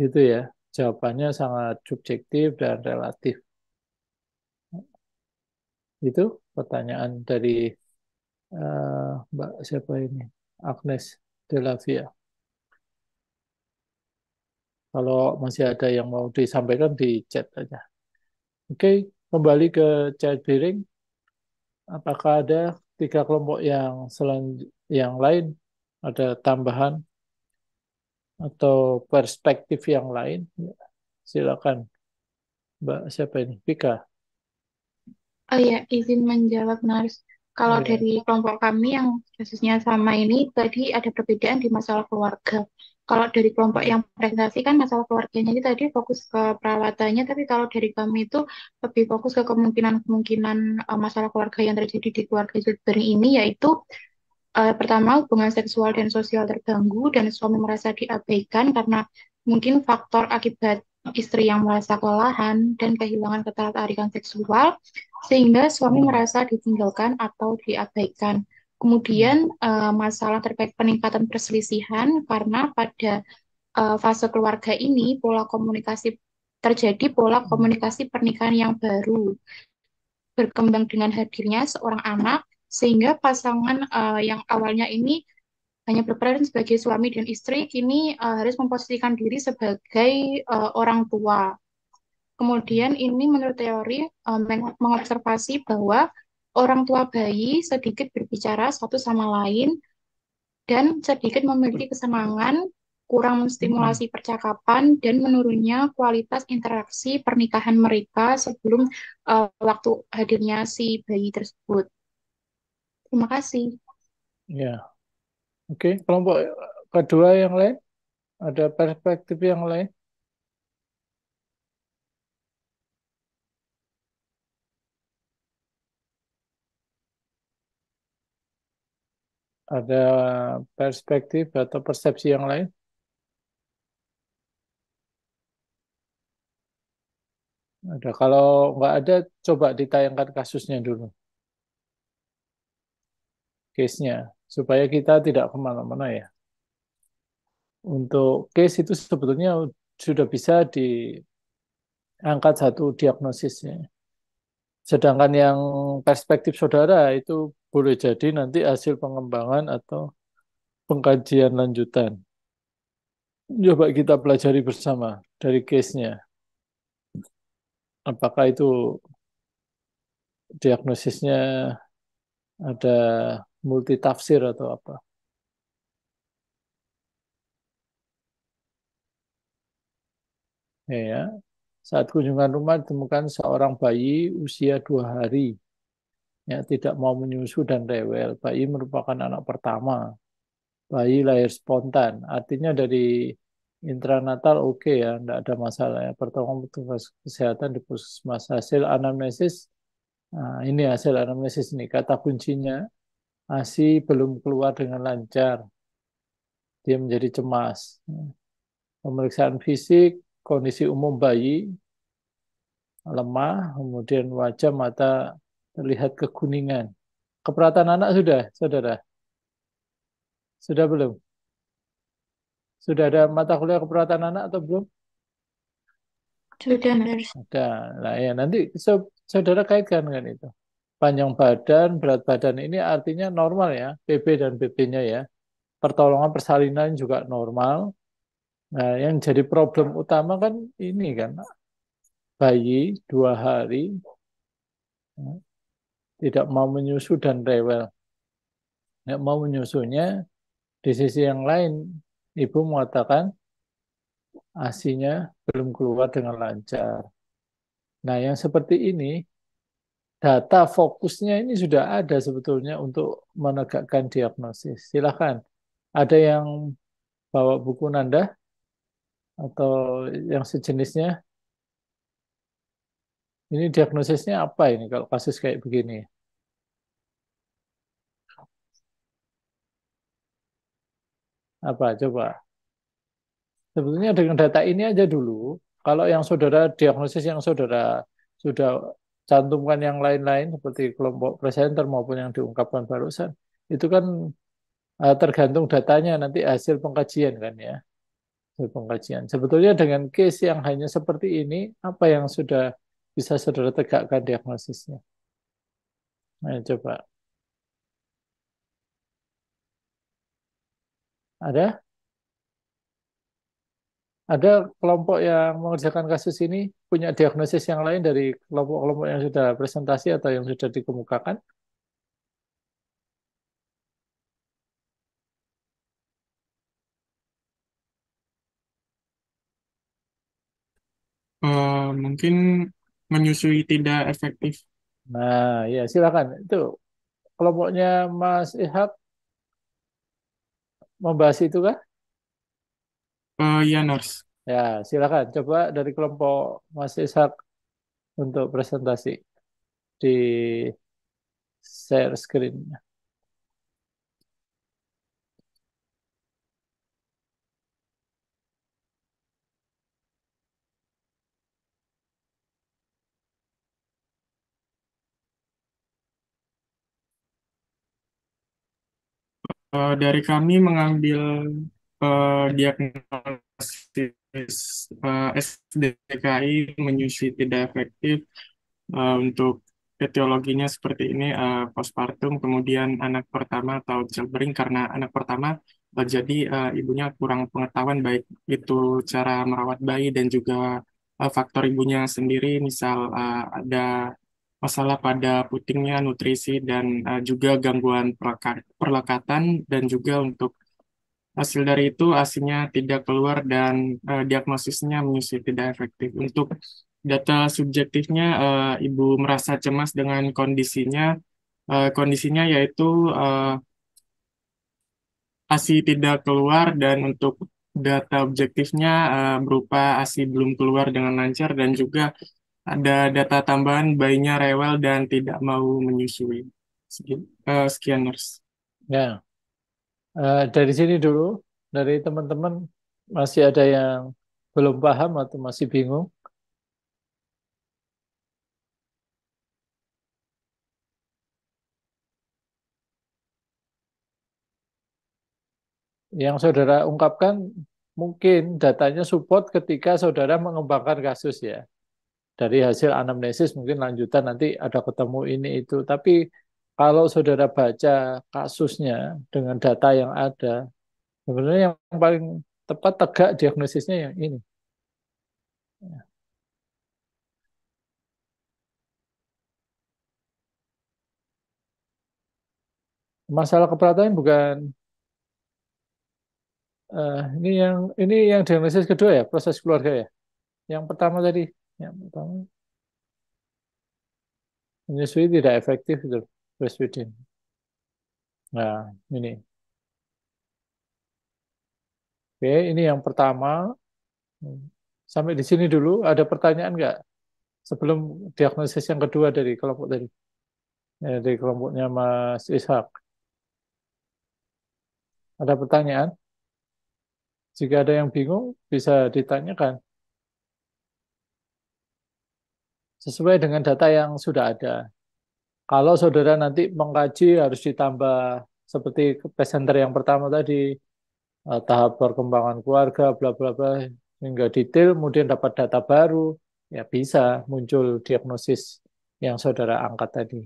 Gitu ya, jawabannya sangat subjektif dan relatif. Itu pertanyaan dari uh, Mbak siapa ini? Agnes Delavia. Kalau masih ada yang mau disampaikan di chat aja. Oke, okay kembali ke childbearing, bearing, apakah ada tiga kelompok yang selain yang lain, ada tambahan atau perspektif yang lain? Silakan, Mbak siapa ini? Vika. Oh ya, izin menjawab Nars. Kalau ya. dari kelompok kami yang kasusnya sama ini, tadi ada perbedaan di masalah keluarga kalau dari kelompok yang presentasi kan masalah keluarganya ini tadi fokus ke perawatannya, tapi kalau dari kami itu lebih fokus ke kemungkinan-kemungkinan uh, masalah keluarga yang terjadi di keluarga childbearing ini yaitu uh, pertama hubungan seksual dan sosial terganggu dan suami merasa diabaikan karena mungkin faktor akibat istri yang merasa kelelahan dan kehilangan ketertarikan seksual sehingga suami merasa ditinggalkan atau diabaikan. Kemudian uh, masalah terkait peningkatan perselisihan karena pada uh, fase keluarga ini pola komunikasi terjadi pola hmm. komunikasi pernikahan yang baru berkembang dengan hadirnya seorang anak sehingga pasangan uh, yang awalnya ini hanya berperan sebagai suami dan istri kini uh, harus memposisikan diri sebagai uh, orang tua. Kemudian ini menurut teori uh, mengobservasi bahwa orang tua bayi sedikit berbicara satu sama lain dan sedikit memiliki kesenangan, kurang menstimulasi hmm. percakapan, dan menurunnya kualitas interaksi pernikahan mereka sebelum uh, waktu hadirnya si bayi tersebut. Terima kasih. Ya, oke. Okay. Kelompok kedua yang lain, ada perspektif yang lain? Ada perspektif atau persepsi yang lain? Ada. Kalau nggak ada, coba ditayangkan kasusnya dulu. Case-nya. Supaya kita tidak kemana-mana ya. Untuk case itu sebetulnya sudah bisa diangkat satu diagnosisnya. Sedangkan yang perspektif saudara itu boleh jadi nanti hasil pengembangan atau pengkajian lanjutan. Coba kita pelajari bersama dari case-nya. Apakah itu diagnosisnya ada multitafsir atau apa? Ya, saat kunjungan rumah ditemukan seorang bayi usia dua hari, ya, tidak mau menyusu dan rewel. Bayi merupakan anak pertama. Bayi lahir spontan, artinya dari intranatal oke okay ya, tidak ada masalah. Ya. Pertolongan petugas kesehatan di puskesmas hasil anamnesis. Nah, ini hasil anamnesis ini kata kuncinya ASI belum keluar dengan lancar. Dia menjadi cemas. Pemeriksaan fisik kondisi umum bayi lemah, kemudian wajah mata terlihat kekuningan. Keperatan anak sudah, saudara? Sudah belum? Sudah ada mata kuliah keperatan anak atau belum? Sudah, nurse. Sudah. Nah, ya nanti saudara kaitkan dengan itu. Panjang badan, berat badan ini artinya normal ya, PB dan BB-nya ya. Pertolongan persalinan juga normal. Nah, yang jadi problem utama kan ini kan bayi dua hari ya, tidak mau menyusu dan rewel. Tidak mau menyusunya, di sisi yang lain ibu mengatakan asinya belum keluar dengan lancar. Nah, yang seperti ini data fokusnya ini sudah ada sebetulnya untuk menegakkan diagnosis. Silahkan. Ada yang bawa buku Nanda? atau yang sejenisnya. Ini diagnosisnya apa ini kalau kasus kayak begini? Apa coba? Sebetulnya dengan data ini aja dulu. Kalau yang saudara diagnosis yang saudara sudah cantumkan yang lain-lain seperti kelompok presenter maupun yang diungkapkan barusan, itu kan eh, tergantung datanya nanti hasil pengkajian kan ya di pengkajian. Sebetulnya dengan case yang hanya seperti ini, apa yang sudah bisa saudara tegakkan diagnosisnya? Ayo coba. Ada? Ada kelompok yang mengerjakan kasus ini punya diagnosis yang lain dari kelompok-kelompok yang sudah presentasi atau yang sudah dikemukakan? mungkin menyusui tidak efektif nah ya silakan itu kelompoknya Mas Ihab membahas itu kah uh, ya Nors ya silakan coba dari kelompok Mas Ishak untuk presentasi di share screen-nya. uh, dari kami mengambil uh, diagnosis uh, eh, SDKI menyusui tidak efektif uh, untuk etiologinya seperti ini uh, postpartum kemudian anak pertama atau childbearing karena anak pertama uh, jadi uh, ibunya kurang pengetahuan baik itu cara merawat bayi dan juga uh, faktor ibunya sendiri misal uh, ada masalah pada putingnya nutrisi dan uh, juga gangguan perlekatan dan juga untuk hasil dari itu asinya tidak keluar dan uh, diagnosisnya menyusui tidak efektif. Untuk data subjektifnya uh, ibu merasa cemas dengan kondisinya uh, kondisinya yaitu uh, ASI tidak keluar dan untuk data objektifnya uh, berupa ASI belum keluar dengan lancar dan juga ada data tambahan bayinya rewel dan tidak mau menyusui. Sekian, uh, eh, sekian nurse. Ya, uh, dari sini dulu, dari teman-teman masih ada yang belum paham atau masih bingung? yang saudara ungkapkan mungkin datanya support ketika saudara mengembangkan kasus ya dari hasil anamnesis mungkin lanjutan nanti ada ketemu ini itu. Tapi kalau saudara baca kasusnya dengan data yang ada, sebenarnya yang paling tepat tegak diagnosisnya yang ini. Masalah keperhatian bukan uh, ini yang ini yang diagnosis kedua ya proses keluarga ya. Yang pertama tadi yang pertama menyusui tidak efektif itu breastfeeding nah ini oke ini yang pertama sampai di sini dulu ada pertanyaan nggak sebelum diagnosis yang kedua dari kelompok tadi ya, dari kelompoknya Mas Ishak ada pertanyaan jika ada yang bingung bisa ditanyakan sesuai dengan data yang sudah ada. Kalau saudara nanti mengkaji harus ditambah seperti presenter yang pertama tadi, eh, tahap perkembangan keluarga, bla bla bla, hingga detail, kemudian dapat data baru, ya bisa muncul diagnosis yang saudara angkat tadi.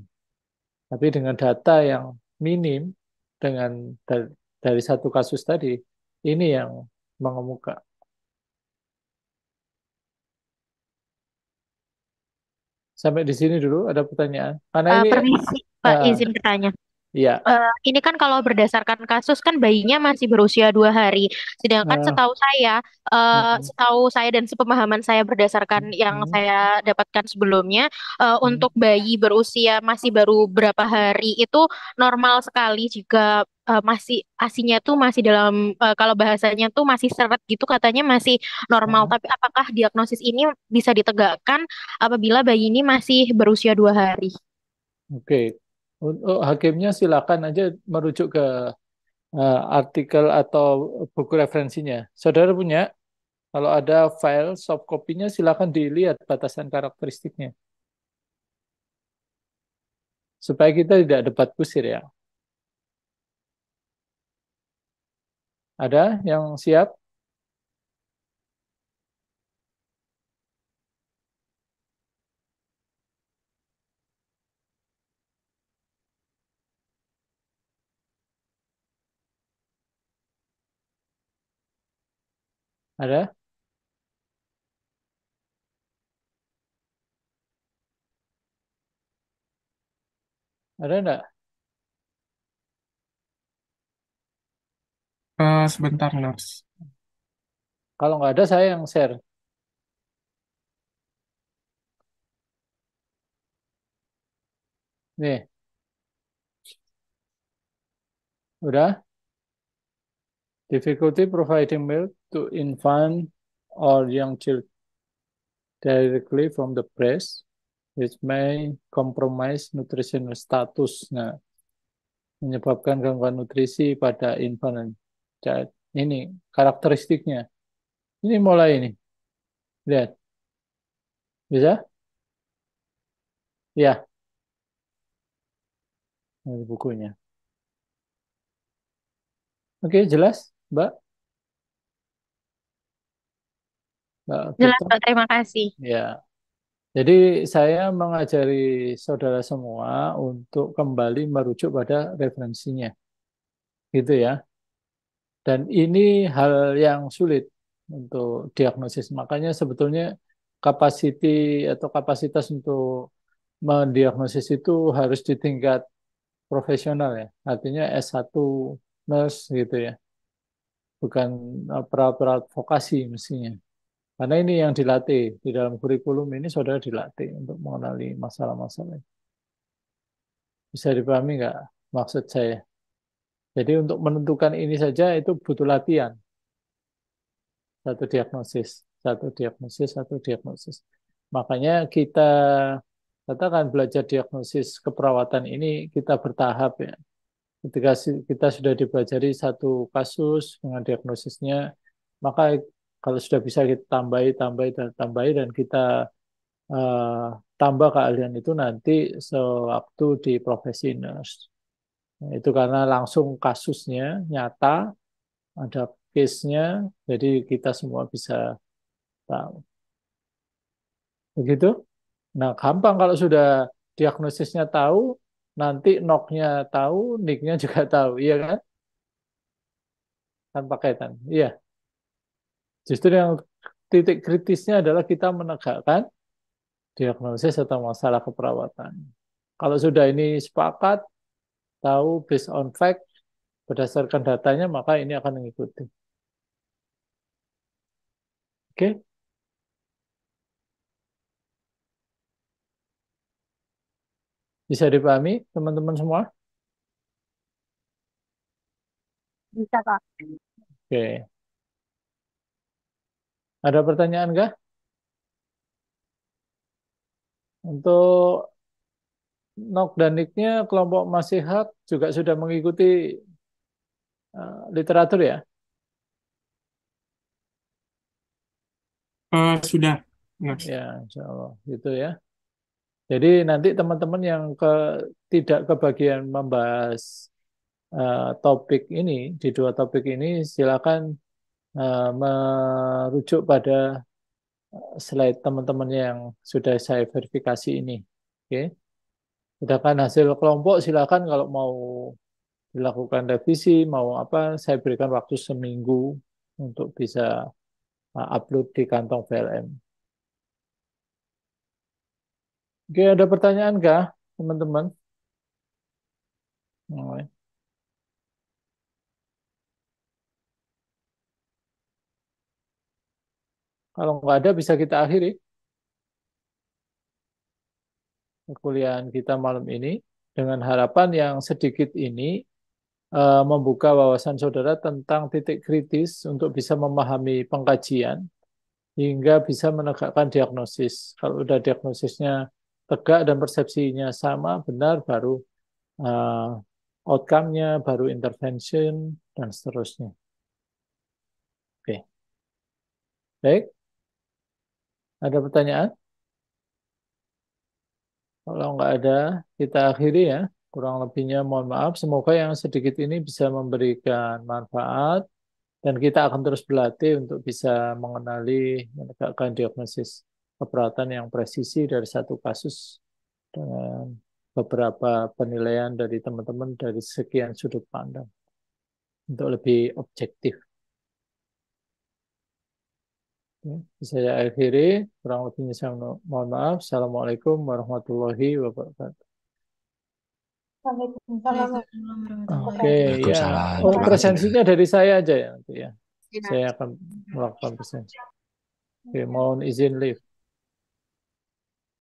Tapi dengan data yang minim, dengan dari satu kasus tadi, ini yang mengemuka. Sampai di sini dulu ada pertanyaan. Karena uh, ini, permisi, Pak, ah. izin bertanya. Iya. Uh, ini kan kalau berdasarkan kasus kan bayinya masih berusia dua hari. Sedangkan uh. setahu saya, uh, uh. setahu saya dan sepemahaman saya berdasarkan uh. yang saya dapatkan sebelumnya, uh, uh. untuk bayi berusia masih baru berapa hari itu normal sekali jika uh, masih asinya tuh masih dalam uh, kalau bahasanya tuh masih seret gitu katanya masih normal. hmm. Tapi apakah diagnosis ini bisa ditegakkan apabila bayi ini masih berusia dua hari? Oke. Okay. Untuk oh, hakimnya silakan aja merujuk ke uh, artikel atau buku referensinya. Saudara punya? Kalau ada file soft copy-nya silakan dilihat batasan karakteristiknya. Supaya kita tidak debat kusir ya. Ada yang siap? Ada? Ada enggak? Uh, eh, sebentar, Nars. Kalau nggak ada, saya yang share. Nih, udah. Difficulty providing milk to infant or young children directly from the breast, which may compromise nutritional status. Nah, menyebabkan gangguan nutrisi pada infant child. Ini karakteristiknya. Ini mulai ini. Lihat. Bisa? Ya. Ini bukunya. Oke, jelas, Mbak? Nah, Jelas, kita, gitu. Terima kasih. Ya. Jadi saya mengajari saudara semua untuk kembali merujuk pada referensinya. Gitu ya. Dan ini hal yang sulit untuk diagnosis. Makanya sebetulnya kapasiti atau kapasitas untuk mendiagnosis itu harus di tingkat profesional ya. Artinya S1 nurse gitu ya. Bukan eh, pra-pra vokasi mestinya. Karena ini yang dilatih di dalam kurikulum ini saudara dilatih untuk mengenali masalah-masalah. Bisa dipahami nggak maksud saya? Jadi untuk menentukan ini saja itu butuh latihan. Satu diagnosis, satu diagnosis, satu diagnosis. Makanya kita katakan belajar diagnosis keperawatan ini kita bertahap ya. Ketika kita sudah dipelajari satu kasus dengan diagnosisnya, maka kalau sudah bisa kita tambahi, tambahi, dan tambahi, dan kita uh, tambah keahlian itu nanti sewaktu di profesi nurse. Nah, itu karena langsung kasusnya nyata, ada case-nya, jadi kita semua bisa tahu. Begitu? Nah, gampang kalau sudah diagnosisnya tahu, nanti knock-nya tahu, nick-nya juga tahu, iya kan? Tanpa kaitan, iya. Justru yang titik kritisnya adalah kita menegakkan diagnosis atau masalah keperawatan. Kalau sudah ini sepakat, tahu based on fact, berdasarkan datanya, maka ini akan mengikuti. Oke? Okay? Bisa dipahami teman-teman semua? Bisa, Pak. Oke. Okay. Ada pertanyaan kah? Untuk NOK dan Niknya, kelompok Masihat juga sudah mengikuti uh, literatur ya? Uh, sudah. Yes. Ya, insya Allah. Gitu ya. Jadi nanti teman-teman yang ke, tidak kebagian membahas uh, topik ini, di dua topik ini, silakan Eh, merujuk pada eh, slide teman-teman yang sudah saya verifikasi ini. Oke. Okay. Sedangkan hasil kelompok silakan kalau mau dilakukan revisi, mau apa, saya berikan waktu seminggu untuk bisa eh, upload di kantong VLM. Oke, ada pertanyaan kah, teman-teman? Oke. -teman? Kalau nggak ada bisa kita akhiri kuliahan kita malam ini dengan harapan yang sedikit ini eh, membuka wawasan saudara tentang titik kritis untuk bisa memahami pengkajian hingga bisa menegakkan diagnosis. Kalau udah diagnosisnya tegak dan persepsinya sama, benar, baru uh, outcome-nya, baru intervention, dan seterusnya. Oke. Okay. Baik. Ada pertanyaan? Kalau nggak ada, kita akhiri ya. Kurang lebihnya mohon maaf. Semoga yang sedikit ini bisa memberikan manfaat dan kita akan terus berlatih untuk bisa mengenali, menegakkan diagnosis keberatan yang presisi dari satu kasus dengan beberapa penilaian dari teman-teman dari sekian sudut pandang untuk lebih objektif saya akhiri, kurang lebihnya saya mohon maaf. Assalamualaikum warahmatullahi wabarakatuh. Waalaikumsalam Oke, ya. Oh, presensinya dari saya aja ya nanti ya. Saya akan melakukan presensi. Oke, mohon izin lift.